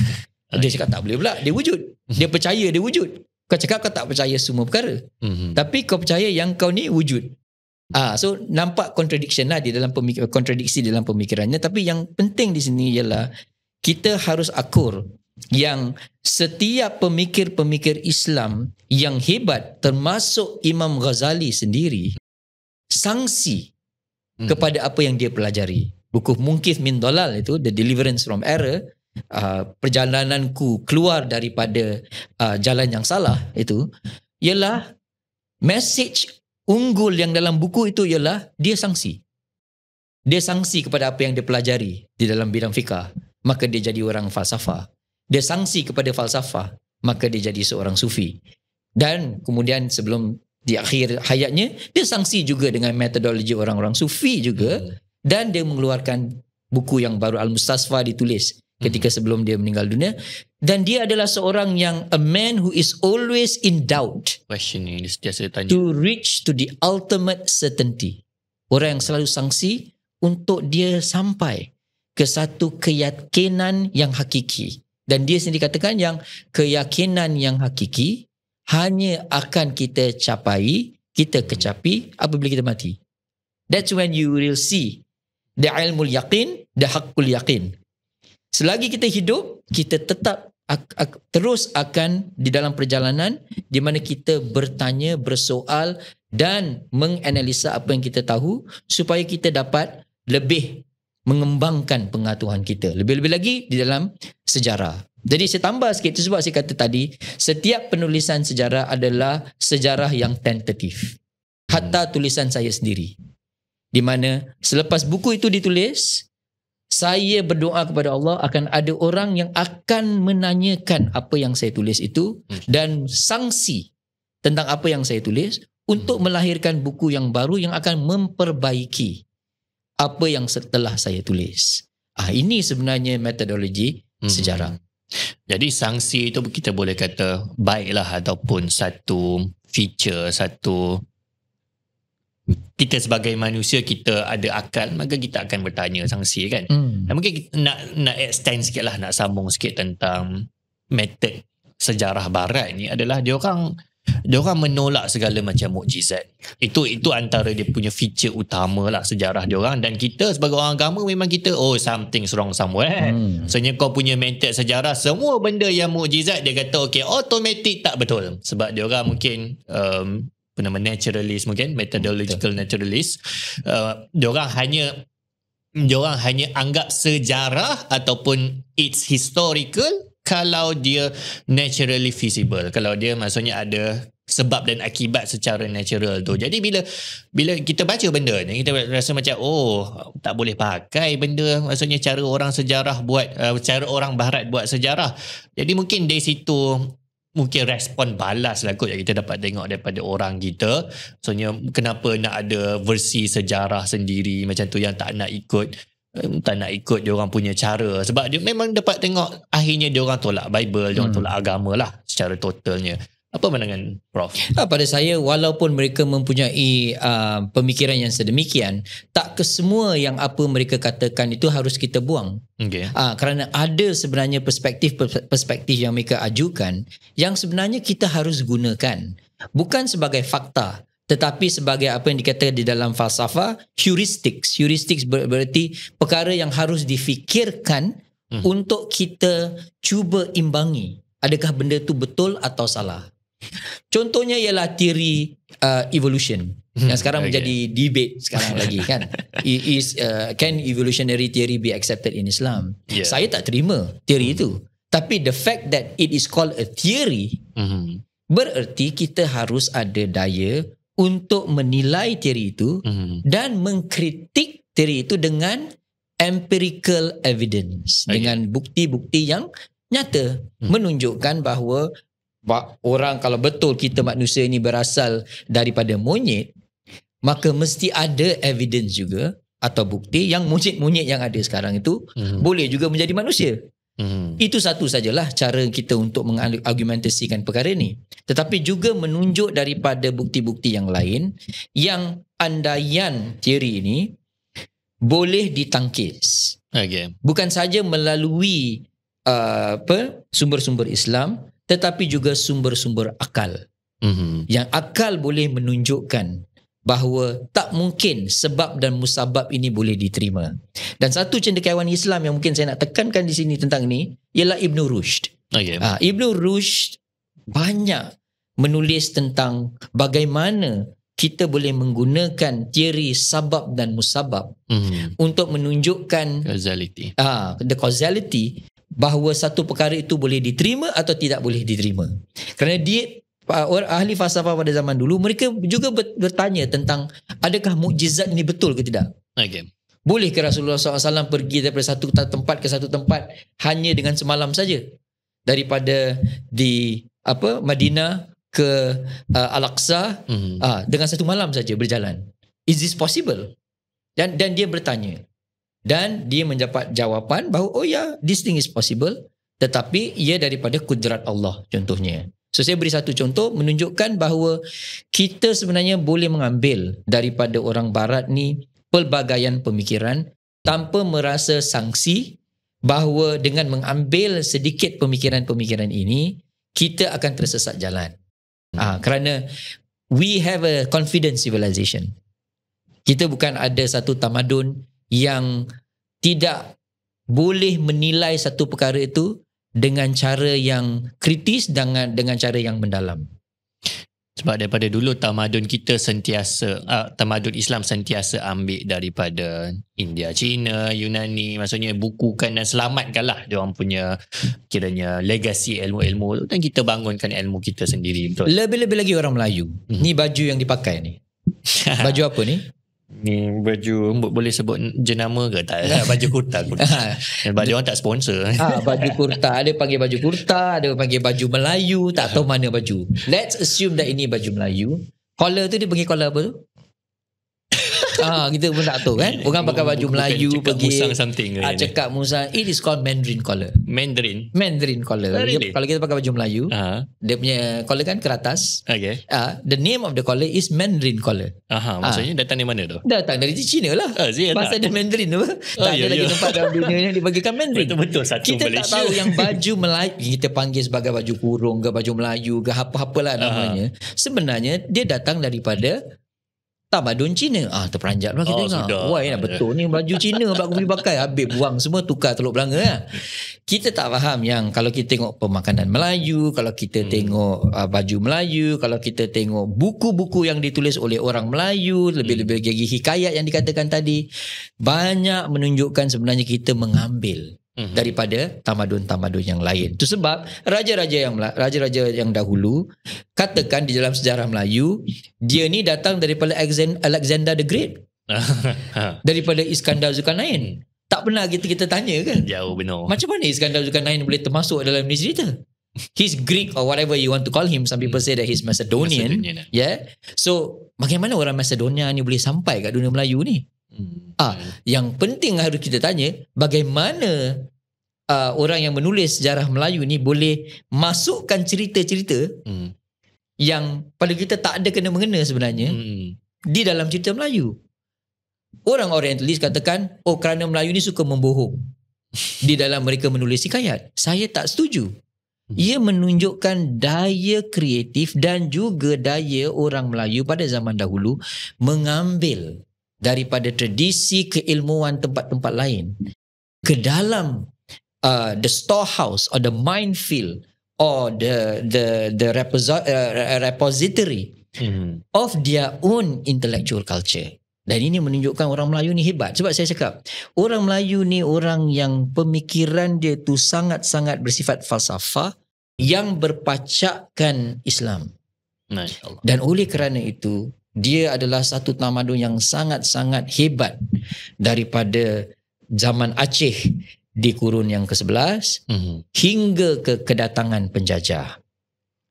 Ah, dia cakap tak boleh pula. Dia wujud. Mhm. Dia percaya dia wujud. Kau cakap kau tak percaya semua perkara. Mm-hmm. Tapi kau percaya yang kau ni wujud. Ah, so nampak contradiction lah di dalam pemikir, kontradiksi dalam pemikirannya. Tapi yang penting di sini ialah kita harus akur yang setiap pemikir-pemikir Islam yang hebat termasuk Imam Ghazali sendiri sangsi mm-hmm. kepada apa yang dia pelajari. Buku Mungkif Min Dalal itu, The Deliverance from Error, uh, perjalananku keluar daripada uh, jalan yang salah itu ialah message unggul yang dalam buku itu ialah dia sangsi. Dia sangsi kepada apa yang dia pelajari di dalam bidang fikah, maka dia jadi orang falsafah. Dia sangsi kepada falsafah, maka dia jadi seorang sufi. Dan kemudian sebelum di akhir hayatnya, dia sangsi juga dengan metodologi orang-orang sufi juga hmm. dan dia mengeluarkan buku yang baru Al-Mustasfa ditulis ketika hmm sebelum dia meninggal dunia dan dia adalah seorang yang a man who is always in doubt questioning dia sentiasa tanya to reach to the ultimate certainty orang yang selalu sangsi untuk dia sampai ke satu keyakinan yang hakiki dan dia sendiri katakan yang keyakinan yang hakiki hanya akan kita capai kita kecapi apabila kita mati that's when you will see the ilmu yakin the hakul yakin Selagi kita hidup, kita tetap terus akan di dalam perjalanan di mana kita bertanya, bersoal dan menganalisa apa yang kita tahu supaya kita dapat lebih mengembangkan pengetahuan kita. Lebih-lebih lagi di dalam sejarah. Jadi saya tambah sikit itu sebab saya kata tadi, setiap penulisan sejarah adalah sejarah yang tentatif. Hatta tulisan saya sendiri. Di mana selepas buku itu ditulis, saya berdoa kepada Allah akan ada orang yang akan menanyakan apa yang saya tulis itu hmm. dan sanksi tentang apa yang saya tulis untuk hmm. melahirkan buku yang baru yang akan memperbaiki apa yang setelah saya tulis. Ah ini sebenarnya metodologi hmm. sejarah. Jadi sanksi itu kita boleh kata baiklah ataupun satu feature satu kita sebagai manusia kita ada akal maka kita akan bertanya sangsi kan hmm. dan mungkin nak nak extend sikit lah nak sambung sikit tentang method sejarah barat ni adalah dia orang dia orang menolak segala macam mukjizat. Itu itu antara dia punya feature utama lah sejarah dia orang dan kita sebagai orang agama memang kita oh something wrong somewhere. Hmm. ni kau punya mental sejarah semua benda yang mukjizat dia kata okey automatic tak betul sebab dia orang mungkin um, apa nama naturalist mungkin metodological Betul. naturalist uh, diorang hanya orang hanya anggap sejarah ataupun it's historical kalau dia naturally feasible kalau dia maksudnya ada sebab dan akibat secara natural tu. Jadi bila bila kita baca benda ni kita rasa macam oh tak boleh pakai benda maksudnya cara orang sejarah buat uh, cara orang barat buat sejarah. Jadi mungkin dari situ mungkin respon balas lah kot yang kita dapat tengok daripada orang kita. Soalnya kenapa nak ada versi sejarah sendiri macam tu yang tak nak ikut eh, tak nak ikut dia orang punya cara sebab dia memang dapat tengok akhirnya dia orang tolak bible dia orang hmm. tolak agama lah secara totalnya apa pandangan Prof? Ha, pada saya, walaupun mereka mempunyai uh, pemikiran yang sedemikian, tak kesemua yang apa mereka katakan itu harus kita buang. Okay. Uh, ah, kerana ada sebenarnya perspektif-perspektif yang mereka ajukan yang sebenarnya kita harus gunakan. Bukan sebagai fakta, tetapi sebagai apa yang dikatakan di dalam falsafah, heuristics. Heuristics ber- berarti perkara yang harus difikirkan hmm. untuk kita cuba imbangi. Adakah benda itu betul atau salah? Contohnya ialah teori uh, evolution hmm, yang sekarang okay. menjadi debate sekarang lagi (laughs) kan. Is uh, can evolutionary theory be accepted in Islam? Yeah. Saya tak terima teori mm. itu. Tapi the fact that it is called a theory hmm bererti kita harus ada daya untuk menilai teori itu hmm dan mengkritik teori itu dengan empirical evidence okay. dengan bukti-bukti yang nyata hmm menunjukkan bahawa orang kalau betul kita manusia ini berasal daripada monyet maka mesti ada evidence juga atau bukti yang monyet-monyet yang ada sekarang itu hmm. boleh juga menjadi manusia. Hmm. Itu satu sajalah cara kita untuk mengargumentasikan perkara ini. Tetapi juga menunjuk daripada bukti-bukti yang lain yang andaian teori ini boleh ditangkis. Okay. Bukan saja melalui uh, apa sumber-sumber Islam tetapi juga sumber-sumber akal mm-hmm. yang akal boleh menunjukkan bahawa tak mungkin sebab dan musabab ini boleh diterima. Dan satu cendekiawan Islam yang mungkin saya nak tekankan di sini tentang ini ialah Ibn Rushd. Okay. Ha, ah, Ibn Rushd banyak menulis tentang bagaimana kita boleh menggunakan teori sabab dan musabab mm-hmm. untuk menunjukkan causality. ha, the causality bahawa satu perkara itu boleh diterima atau tidak boleh diterima. Kerana dia ah, ahli falsafah pada zaman dulu mereka juga bertanya tentang adakah mukjizat ini betul ke tidak. Okay. Boleh ke Rasulullah SAW pergi daripada satu tempat ke satu tempat hanya dengan semalam saja daripada di apa Madinah ke uh, Al-Aqsa mm-hmm. uh, dengan satu malam saja berjalan. Is this possible? Dan dan dia bertanya. Dan dia mendapat jawapan bahawa oh ya, this thing is possible. Tetapi ia daripada kudrat Allah contohnya. So saya beri satu contoh menunjukkan bahawa kita sebenarnya boleh mengambil daripada orang barat ni pelbagaian pemikiran tanpa merasa sanksi bahawa dengan mengambil sedikit pemikiran-pemikiran ini kita akan tersesat jalan. Ha, kerana we have a confident civilization. Kita bukan ada satu tamadun yang tidak boleh menilai satu perkara itu dengan cara yang kritis dengan dengan cara yang mendalam. Sebab daripada dulu tamadun kita sentiasa uh, tamadun Islam sentiasa ambil daripada India, China, Yunani, maksudnya bukukan dan selamatkanlah dia orang punya kiranya legasi ilmu-ilmu dan kita bangunkan ilmu kita sendiri Lebih-lebih lagi orang Melayu. Mm-hmm. Ni baju yang dipakai ni. (laughs) Baju apa ni? ni baju boleh sebut jenama ke tak lah, baju kurta (laughs) kurta eh, baju orang tak sponsor ha, baju kurta ada panggil baju kurta ada panggil baju Melayu tak tahu mana baju let's assume that ini baju Melayu collar tu dia panggil collar apa tu (laughs) ah, kita pun tak tahu kan. Bukan pakai baju Melayu cakap pergi. Cakap musang something. Ah, cakap musang. It is called Mandarin collar. Mandarin? Mandarin collar. Really? Dia, kalau kita pakai baju Melayu. Uh-huh. Dia punya collar kan keratas. Okay. Ah, the name of the collar is Mandarin collar. Aha, ah. maksudnya datang dari mana tu? Datang dari Cina lah. Ah, uh, Masa dia Mandarin tu. Oh, tak ada yeah, lagi ya. tempat dalam dunia yang dibagikan Mandarin. Betul-betul satu kita Malaysia. Kita tak tahu yang baju Melayu. Kita panggil sebagai baju kurung ke baju Melayu ke apa-apalah namanya. Uh-huh. Sebenarnya dia datang daripada tak badun Cina ah, Terperanjat pula kita oh, dengar Wah ya, betul ni baju Cina Pak Kupi pakai Habis buang semua Tukar teluk belanga lah. Kita tak faham yang Kalau kita tengok Pemakanan Melayu Kalau kita hmm. tengok uh, Baju Melayu Kalau kita tengok Buku-buku yang ditulis Oleh orang Melayu Lebih-lebih hmm. lagi Hikayat yang dikatakan tadi Banyak menunjukkan Sebenarnya kita mengambil mm-hmm. daripada tamadun-tamadun yang lain. Itu sebab raja-raja yang raja-raja yang dahulu katakan di dalam sejarah Melayu dia ni datang daripada Alexander the Great. (laughs) daripada Iskandar Zulkarnain. Tak pernah kita kita tanya kan? Jauh benar. Macam mana Iskandar Zulkarnain boleh termasuk dalam ni cerita? He's Greek or whatever you want to call him. Some people hmm. say that he's Macedonian. Macedonian. Eh. Yeah. So, bagaimana orang Macedonia ni boleh sampai kat dunia Melayu ni? Hmm. Ah, yang penting harus kita tanya bagaimana uh, orang yang menulis sejarah Melayu ni boleh masukkan cerita-cerita hmm. yang pada kita tak ada kena mengena sebenarnya hmm. di dalam cerita Melayu. Orang Orientalis katakan oh kerana Melayu ni suka membohong (laughs) di dalam mereka menulis hikayat. Saya tak setuju. Hmm. Ia menunjukkan daya kreatif dan juga daya orang Melayu pada zaman dahulu mengambil daripada tradisi keilmuan tempat-tempat lain ke dalam uh, the storehouse or the minefield or the the the uh, repository hmm of their own intellectual culture dan ini menunjukkan orang Melayu ni hebat sebab saya cakap orang Melayu ni orang yang pemikiran dia tu sangat-sangat bersifat falsafah yang berpacakkan Islam. Dan oleh kerana itu dia adalah satu tamadun yang sangat-sangat hebat daripada zaman Aceh di kurun yang ke-11 mm-hmm. hingga ke kedatangan penjajah.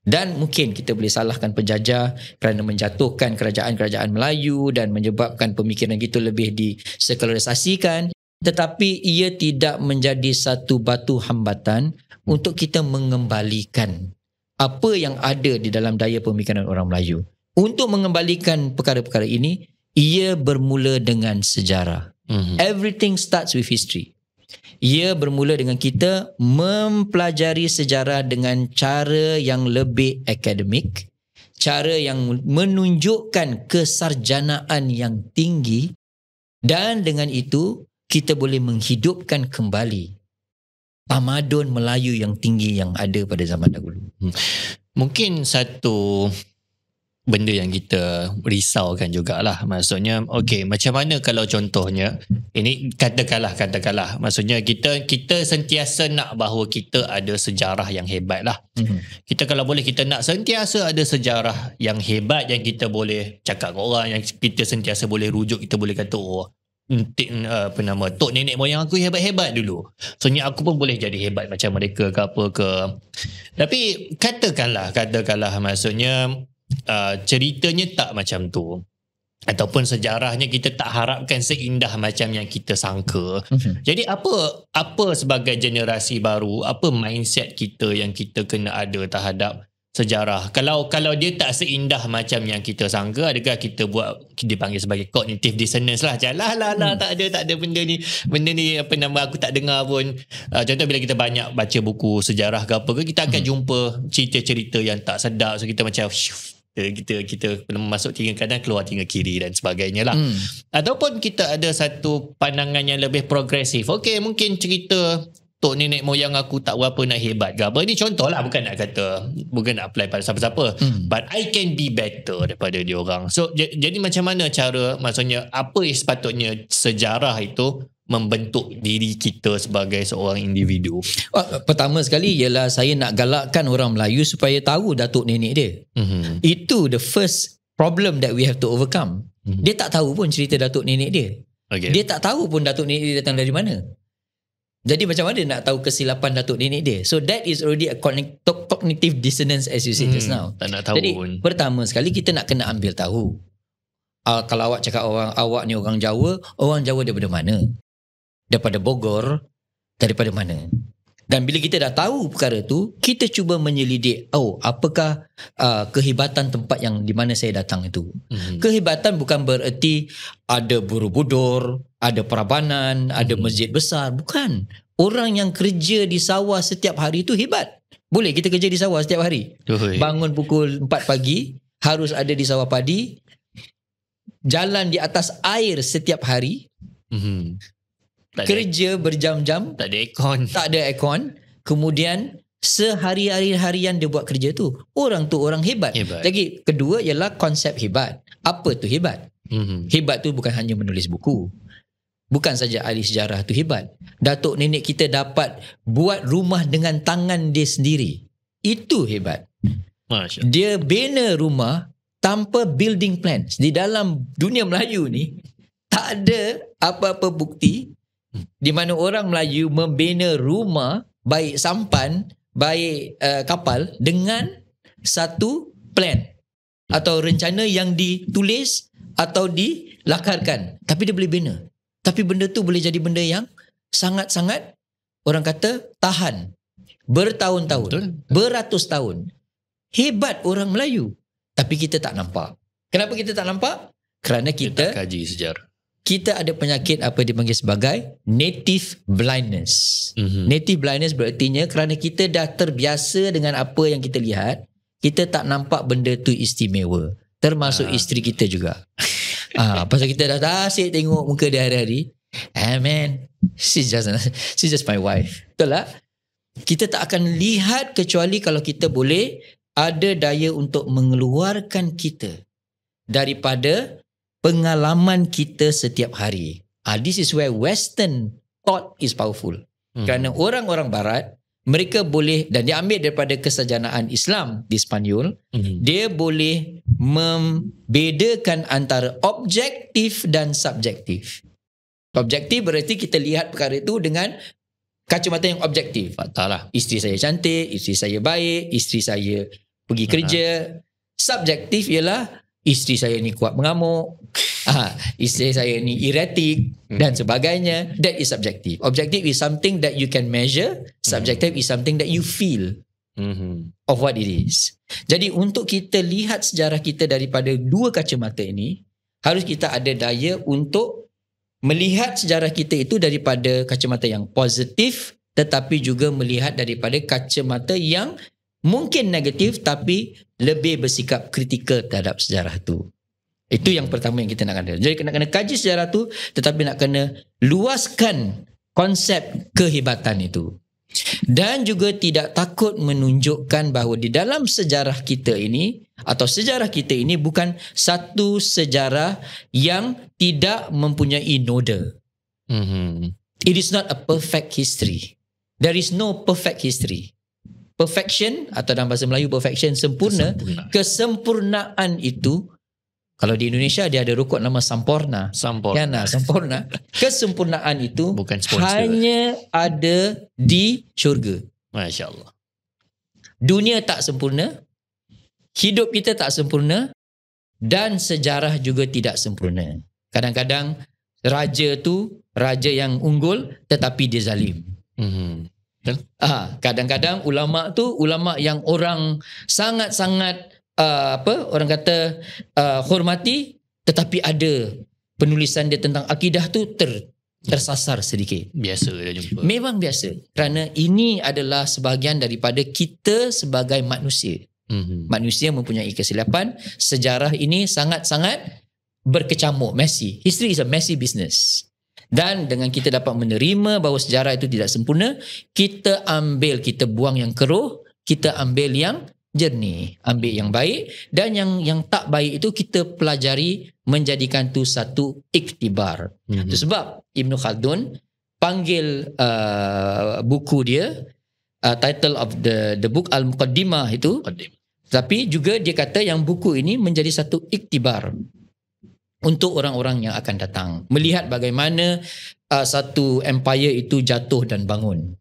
Dan mungkin kita boleh salahkan penjajah kerana menjatuhkan kerajaan-kerajaan Melayu dan menyebabkan pemikiran itu lebih disekularisasikan. Tetapi ia tidak menjadi satu batu hambatan untuk kita mengembalikan apa yang ada di dalam daya pemikiran orang Melayu untuk mengembalikan perkara-perkara ini ia bermula dengan sejarah mm-hmm. everything starts with history ia bermula dengan kita mempelajari sejarah dengan cara yang lebih akademik cara yang menunjukkan kesarjanaan yang tinggi dan dengan itu kita boleh menghidupkan kembali tamadun Melayu yang tinggi yang ada pada zaman dahulu. Hmm. Mungkin satu benda yang kita risaukan jugalah. Maksudnya, okay, macam mana kalau contohnya, ini katakanlah, katakanlah. Maksudnya, kita kita sentiasa nak bahawa kita ada sejarah yang hebat lah. Mm-hmm. Kita kalau boleh, kita nak sentiasa ada sejarah yang hebat yang kita boleh cakap ke orang, yang kita sentiasa boleh rujuk, kita boleh kata, oh, eh, apa nama, tok nenek moyang aku hebat-hebat dulu. So, ni aku pun boleh jadi hebat macam mereka ke apa ke. Tapi, katakanlah, katakanlah maksudnya, Uh, ceritanya tak macam tu ataupun sejarahnya kita tak harapkan seindah macam yang kita sangka. mm Jadi apa apa sebagai generasi baru, apa mindset kita yang kita kena ada terhadap sejarah. Kalau kalau dia tak seindah macam yang kita sangka, adakah kita buat dipanggil sebagai cognitive dissonance lah. Macam, lah lah lah hmm. tak ada tak ada benda ni. Benda ni apa nama aku tak dengar pun. Uh, contoh bila kita banyak baca buku sejarah ke apa ke, kita akan hmm. jumpa cerita-cerita yang tak sedap. So kita macam kita kita kita masuk telinga kanan keluar telinga kiri dan sebagainya lah hmm. ataupun kita ada satu pandangan yang lebih progresif okey mungkin cerita Tok nenek moyang aku tak berapa nak hebat ke apa. Ini contoh lah. Bukan nak kata. Bukan nak apply pada siapa-siapa. Hmm. But I can be better daripada dia orang. So jadi macam mana cara. Maksudnya apa yang sepatutnya sejarah itu membentuk diri kita sebagai seorang individu? Ah, pertama sekali ialah saya nak galakkan orang Melayu supaya tahu datuk nenek dia. Mm-hmm. Itu the first problem that we have to overcome. Mm-hmm. Dia tak tahu pun cerita datuk nenek dia. Okay. Dia tak tahu pun datuk nenek dia datang dari mana. Jadi macam mana nak tahu kesilapan datuk nenek dia? So that is already a cognitive dissonance as you said mm, just mhm. now. Tak nak tahu Jadi, pun. Jadi pertama sekali kita nak kena ambil tahu. Uh, kalau awak cakap orang awak ni orang Jawa, orang Jawa daripada mana? daripada Bogor daripada mana dan bila kita dah tahu perkara tu kita cuba menyelidik oh apakah uh, kehebatan tempat yang di mana saya datang itu mm-hmm. kehebatan bukan bererti ada Borobudur ada perabanan mm-hmm. ada mhm. masjid besar bukan orang yang kerja di sawah setiap hari itu hebat boleh kita kerja di sawah setiap hari Uhui. bangun pukul 4 pagi harus ada di sawah padi jalan di atas air setiap hari mm-hmm tak kerja ada, berjam-jam tak ada aircon tak ada aircon kemudian sehari-hari harian dia buat kerja tu orang tu orang hebat, hebat. lagi kedua ialah konsep hebat apa tu hebat mm-hmm. hebat tu bukan hanya menulis buku bukan saja ahli sejarah tu hebat datuk nenek kita dapat buat rumah dengan tangan dia sendiri itu hebat Masya. dia bina rumah tanpa building plans di dalam dunia Melayu ni tak ada apa-apa bukti Hmm. Di mana orang Melayu membina rumah baik sampan, baik uh, kapal dengan satu plan atau rencana yang ditulis atau dilakarkan. Tapi dia boleh bina. Tapi benda tu boleh jadi benda yang sangat-sangat orang kata tahan bertahun-tahun, beratus tahun. Hebat orang Melayu. Tapi kita tak nampak. Kenapa kita tak nampak? Kerana kita, kita kaji sejarah kita ada penyakit apa dipanggil sebagai native blindness. Mm-hmm. Native blindness berartinya kerana kita dah terbiasa dengan apa yang kita lihat, kita tak nampak benda tu istimewa. Termasuk uh. isteri kita juga. Ah, uh, pasal kita dah asyik tengok muka dia hari-hari. Hey ah, man, she's just she's just my wife. Betul lah. Kita tak akan lihat kecuali kalau kita boleh ada daya untuk mengeluarkan kita daripada pengalaman kita setiap hari. Uh, this is where Western thought is powerful. Hmm. Kerana orang-orang Barat, mereka boleh dan dia ambil daripada kesajanaan Islam di Spanyol, hmm. dia boleh membedakan antara objektif dan subjektif. Objektif berarti kita lihat perkara itu dengan kacamata yang objektif. Faktalah. Ah, isteri saya cantik, isteri saya baik, isteri saya pergi hmm. kerja. Subjektif ialah isteri saya ni kuat mengamuk uh, (laughs) isteri saya ni erratic hmm. dan sebagainya that is subjective objective is something that you can measure subjective hmm. is something that you feel hmm. of what it is jadi untuk kita lihat sejarah kita daripada dua kacamata ini harus kita ada daya untuk melihat sejarah kita itu daripada kacamata yang positif tetapi juga melihat daripada kacamata yang mungkin negatif tapi lebih bersikap kritikal terhadap sejarah tu. Itu yang pertama yang kita nak kena. Jadi kena kena kaji sejarah tu tetapi nak kena luaskan konsep kehebatan itu. Dan juga tidak takut menunjukkan bahawa di dalam sejarah kita ini atau sejarah kita ini bukan satu sejarah yang tidak mempunyai noda. Mm-hmm. It is not a perfect history. There is no perfect history perfection atau dalam bahasa Melayu perfection sempurna, sempurna. kesempurnaan itu kalau di Indonesia dia ada rukun nama Samporna. Sampor. Ya, nah, Samporna. Kesempurnaan itu Bukan hanya ada di syurga. Masya Allah. Dunia tak sempurna. Hidup kita tak sempurna. Dan sejarah juga tidak sempurna. Kadang-kadang raja tu raja yang unggul tetapi dia zalim. Mhm. Ah, kadang-kadang ulama tu ulama yang orang sangat-sangat uh, apa orang kata uh, hormati tetapi ada penulisan dia tentang akidah tu ter tersasar sedikit. Biasa dia jumpa. Memang biasa. Kerana ini adalah sebahagian daripada kita sebagai manusia. Mm-hmm. Manusia mempunyai kesilapan, sejarah ini sangat-sangat berkecamuk messy. History is a messy business dan dengan kita dapat menerima bahawa sejarah itu tidak sempurna kita ambil kita buang yang keruh kita ambil yang jernih ambil yang baik dan yang yang tak baik itu kita pelajari menjadikan tu satu iktibar mm-hmm. itu sebab Ibn Khaldun panggil uh, buku dia uh, title of the the book al-muqaddimah itu Muqaddim. tapi juga dia kata yang buku ini menjadi satu iktibar untuk orang-orang yang akan datang melihat bagaimana uh, satu empire itu jatuh dan bangun.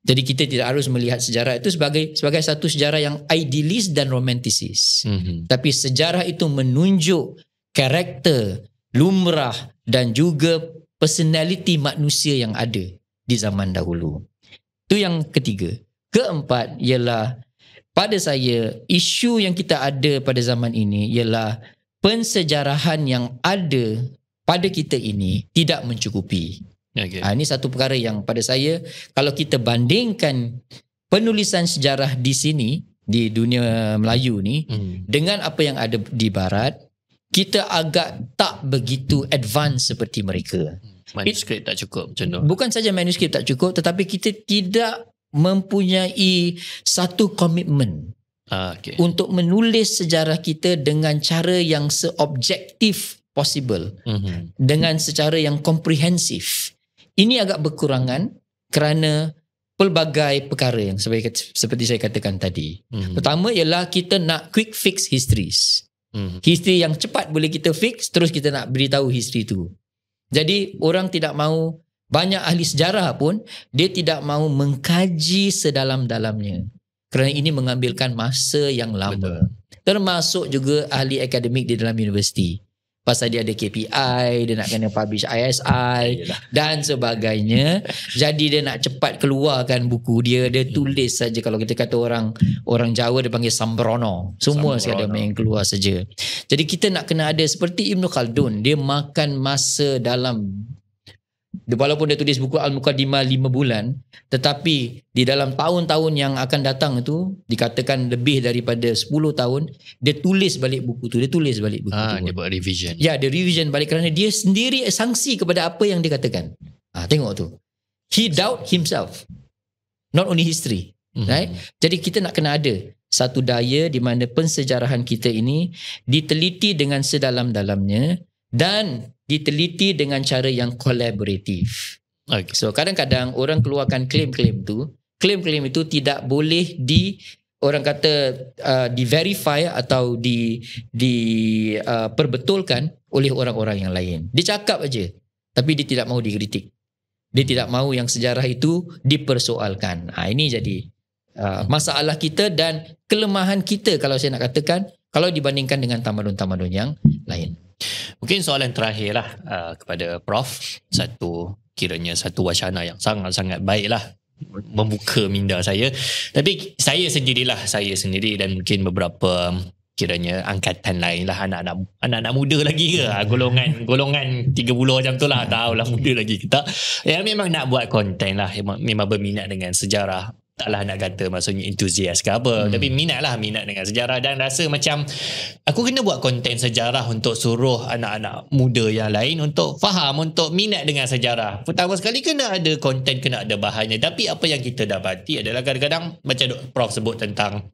Jadi kita tidak harus melihat sejarah itu sebagai sebagai satu sejarah yang idealis dan romantisis. Mm-hmm. Tapi sejarah itu menunjuk karakter, lumrah dan juga personality manusia yang ada di zaman dahulu. Itu yang ketiga. Keempat ialah pada saya isu yang kita ada pada zaman ini ialah pensejarahan yang ada pada kita ini tidak mencukupi. Okay. Ha, ini satu perkara yang pada saya kalau kita bandingkan penulisan sejarah di sini di dunia Melayu ni hmm. dengan apa yang ada di Barat kita agak tak begitu advance seperti mereka. Hmm. Manuskrip It, tak cukup macam tu. Bukan saja manuskrip tak cukup tetapi kita tidak mempunyai satu komitmen Ah, okay. untuk menulis sejarah kita dengan cara yang seobjektif possible mm-hmm. dengan secara yang komprehensif ini agak berkurangan kerana pelbagai perkara yang seperti, seperti saya katakan tadi mm-hmm. pertama ialah kita nak quick fix histories mm-hmm. history yang cepat boleh kita fix terus kita nak beritahu history itu jadi orang tidak mahu banyak ahli sejarah pun dia tidak mahu mengkaji sedalam-dalamnya kerana ini mengambilkan masa yang lama. Betul. Termasuk juga ahli akademik di dalam universiti. Pasal dia ada KPI, dia nak kena publish ISI ya lah. dan sebagainya. Jadi dia nak cepat keluarkan buku dia, dia hmm. tulis saja. Kalau kita kata orang orang Jawa dia panggil sambrono. Semua sekadar main keluar saja. Jadi kita nak kena ada seperti Ibn Khaldun, dia makan masa dalam walaupun dia tulis buku Al-Muqaddimah lima bulan tetapi di dalam tahun-tahun yang akan datang itu dikatakan lebih daripada sepuluh tahun dia tulis balik buku tu dia tulis balik buku ah, tu dia buat revision ya dia revision balik kerana dia sendiri sanksi kepada apa yang dia katakan ah, tengok tu he doubt himself not only history mm-hmm. right jadi kita nak kena ada satu daya di mana pensejarahan kita ini diteliti dengan sedalam-dalamnya dan diteliti dengan cara yang kolaboratif. Okay. So kadang-kadang orang keluarkan klaim-klaim tu, klaim-klaim itu tidak boleh di orang kata uh, di verify atau di di uh, perbetulkan oleh orang-orang yang lain. Dia cakap aja tapi dia tidak mau dikritik. Dia tidak mau yang sejarah itu dipersoalkan. Ha, ini jadi uh, masalah kita dan kelemahan kita kalau saya nak katakan kalau dibandingkan dengan tamadun-tamadun yang lain. Mungkin soalan terakhirlah uh, kepada Prof. Satu kiranya satu wacana yang sangat-sangat baiklah membuka minda saya. Tapi saya sendirilah, saya sendiri dan mungkin beberapa kiranya angkatan lain lah anak-anak anak-anak muda lagi ke ah, golongan (laughs) golongan 30 macam tu lah tahulah muda lagi kita yang memang nak buat konten lah memang, memang berminat dengan sejarah taklah nak kata maksudnya enthusiast ke apa hmm. tapi minat lah minat dengan sejarah dan rasa macam aku kena buat konten sejarah untuk suruh anak-anak muda yang lain untuk faham untuk minat dengan sejarah pertama sekali kena ada konten kena ada bahannya tapi apa yang kita dapati adalah kadang-kadang macam Dok Prof sebut tentang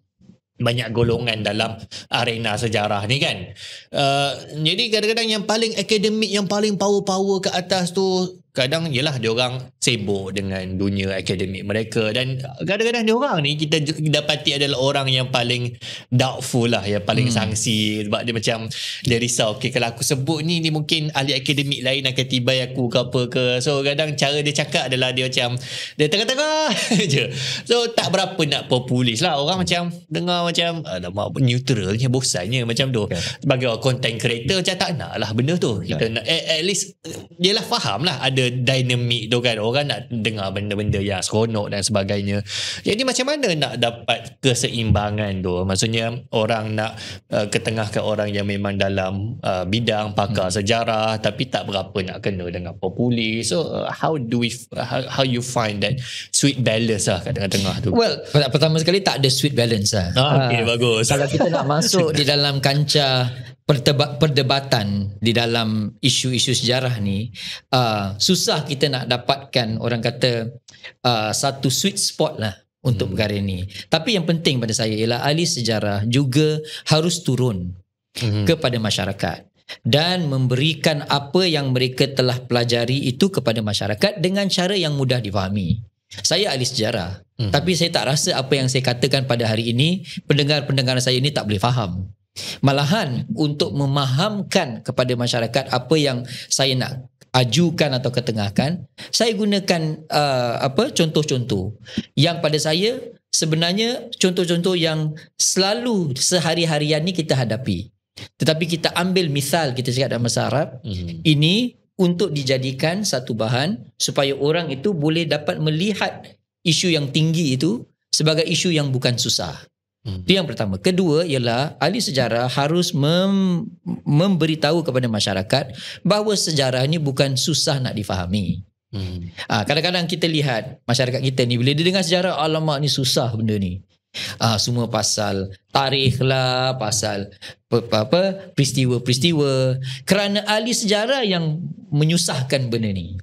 banyak golongan dalam arena sejarah ni kan uh, jadi kadang-kadang yang paling akademik yang paling power-power ke atas tu kadang ialah dia orang sibuk dengan dunia akademik mereka dan kadang-kadang dia orang ni kita dapati adalah orang yang paling doubtful lah yang paling hmm. sangsi sebab dia macam dia risau okay, kalau aku sebut ni ni mungkin ahli akademik lain akan tiba aku ke apa ke so kadang cara dia cakap adalah dia macam dia tengah-tengah (laughs) je so tak berapa nak populis lah orang hmm. macam dengar macam alamak neutralnya bosannya macam tu ya. sebagai okay. content creator macam tak nak lah benda tu kita okay. Ya. nak, at, at least dia eh, lah faham lah ada dynamic tu kan orang nak dengar benda-benda yang seronok dan sebagainya jadi macam mana nak dapat keseimbangan tu maksudnya orang nak uh, ketengahkan orang yang memang dalam uh, bidang pakar hmm. sejarah tapi tak berapa nak kena dengan populi so uh, how do we how, how you find that sweet balance lah kat tengah-tengah tu well pertama sekali tak ada sweet balance lah ah, okay uh, ah. bagus kalau kita nak masuk (laughs) di dalam kancah perdebatan di dalam isu-isu sejarah ni uh, susah kita nak dapatkan orang kata uh, satu sweet spot lah untuk hmm. perkara ni. Tapi yang penting pada saya ialah ahli sejarah juga harus turun hmm. kepada masyarakat dan memberikan apa yang mereka telah pelajari itu kepada masyarakat dengan cara yang mudah difahami. Saya ahli sejarah, hmm. tapi saya tak rasa apa yang saya katakan pada hari ini pendengar-pendengar saya ini tak boleh faham. Malahan untuk memahamkan kepada masyarakat apa yang saya nak ajukan atau ketengahkan, saya gunakan uh, apa contoh-contoh yang pada saya sebenarnya contoh-contoh yang selalu sehari-harian ni kita hadapi. Tetapi kita ambil misal kita cakap dalam bahasa Arab, mm-hmm. ini untuk dijadikan satu bahan supaya orang itu boleh dapat melihat isu yang tinggi itu sebagai isu yang bukan susah. Itu yang pertama. Kedua ialah ahli sejarah harus mem- memberitahu kepada masyarakat bahawa sejarah ini bukan susah nak difahami. Hmm. Ha, kadang-kadang kita lihat masyarakat kita ni bila dia dengar sejarah alamak ni susah benda ni. Ha, semua pasal tarikh lah, pasal apa, peristiwa-peristiwa. Kerana ahli sejarah yang menyusahkan benda ni.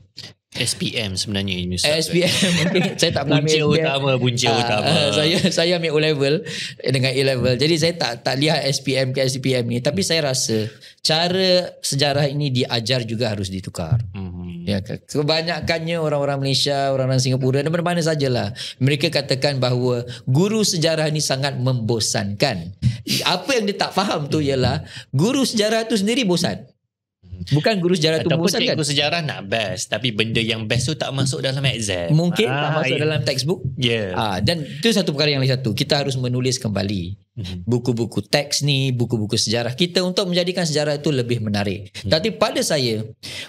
SPM sebenarnya SPM (laughs) saya tak pernah bunci ambil utama bunci uh, ah, utama ah, saya saya ambil O level dengan A level jadi saya tak tak lihat SPM ke SPM ni tapi saya rasa cara sejarah ini diajar juga harus ditukar hmm. ya kebanyakannya orang-orang Malaysia orang-orang Singapura dan mana-mana sajalah mereka katakan bahawa guru sejarah ni sangat membosankan apa yang dia tak faham tu hmm. ialah guru sejarah tu sendiri bosan Bukan guru sejarah tu Ataupun cikgu kan? sejarah nak best Tapi benda yang best tu Tak masuk dalam exam Mungkin ah, Tak masuk yeah. dalam textbook yeah. ah, Dan tu satu perkara yang lain satu Kita harus menulis kembali mm-hmm. Buku-buku teks ni Buku-buku sejarah kita Untuk menjadikan sejarah itu Lebih menarik mm-hmm. Tapi pada saya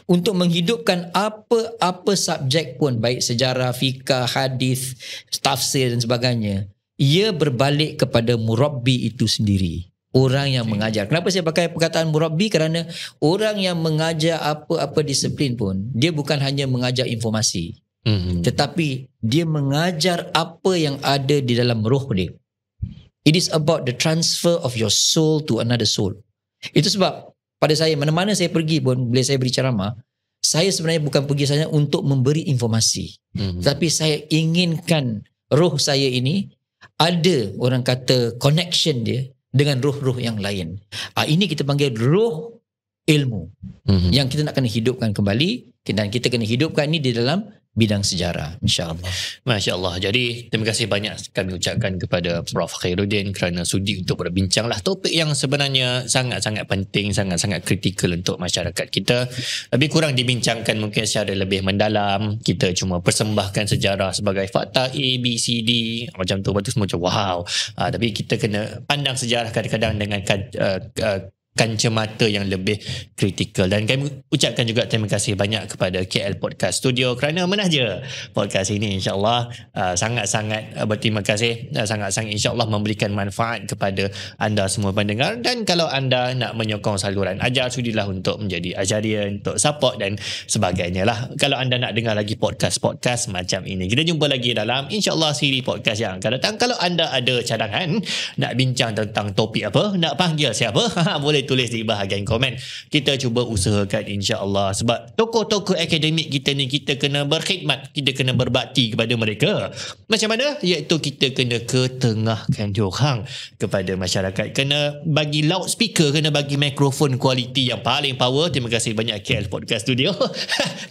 Untuk menghidupkan Apa-apa subjek pun Baik sejarah Fikah hadis, Tafsir dan sebagainya Ia berbalik kepada Murabbi itu sendiri orang yang okay. mengajar. Kenapa saya pakai perkataan murabbi? Kerana orang yang mengajar apa-apa disiplin pun, dia bukan hanya mengajar informasi. Mm-hmm. Tetapi dia mengajar apa yang ada di dalam roh dia. It is about the transfer of your soul to another soul. Itu sebab pada saya mana-mana saya pergi pun bila saya beri ceramah, saya sebenarnya bukan pergi saja untuk memberi informasi. Mm-hmm. Tetapi saya inginkan roh saya ini ada orang kata connection dia dengan ruh-ruh yang lain. Uh, ini kita panggil ruh ilmu mm-hmm. yang kita nak kena hidupkan kembali dan kita kena hidupkan ini di dalam bidang sejarah insyaallah. Masya-Allah. Jadi terima kasih banyak kami ucapkan kepada Prof Khairuddin kerana sudi untuk berbincanglah topik yang sebenarnya sangat-sangat penting, sangat-sangat kritikal untuk masyarakat kita. Lebih kurang dibincangkan mungkin secara lebih mendalam. Kita cuma persembahkan sejarah sebagai fakta A B C D macam tu. Betul semua macam wow. Uh, tapi kita kena pandang sejarah kadang-kadang dengan uh, uh, kancamata yang lebih kritikal dan kami ucapkan juga terima kasih banyak kepada KL Podcast Studio kerana menaja podcast ini insyaAllah uh, sangat-sangat uh, berterima kasih sangat ah, sangat-sangat insyaAllah memberikan manfaat kepada anda semua pendengar dan kalau anda nak menyokong saluran ajar sudilah untuk menjadi ajarian untuk support dan sebagainya lah kalau anda nak dengar lagi podcast-podcast macam ini kita jumpa lagi dalam insyaAllah siri podcast yang akan datang kalau anda ada cadangan nak bincang tentang topik apa nak panggil siapa (laughs) boleh tulis di bahagian komen. Kita cuba usahakan insya-Allah sebab toko-toko akademik kita ni kita kena berkhidmat, kita kena berbakti kepada mereka. Macam mana? Iaitu kita kena ketengahkan diorang kepada masyarakat. Kena bagi loudspeaker, kena bagi mikrofon kualiti yang paling power. Terima kasih banyak KL Podcast Studio (laughs)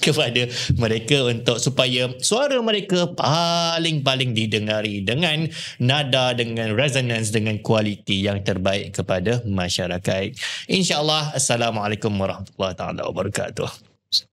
kepada mereka untuk supaya suara mereka paling-paling didengari dengan nada dengan resonance dengan kualiti yang terbaik kepada masyarakat insyaallah assalamualaikum warahmatullahi taala wabarakatuh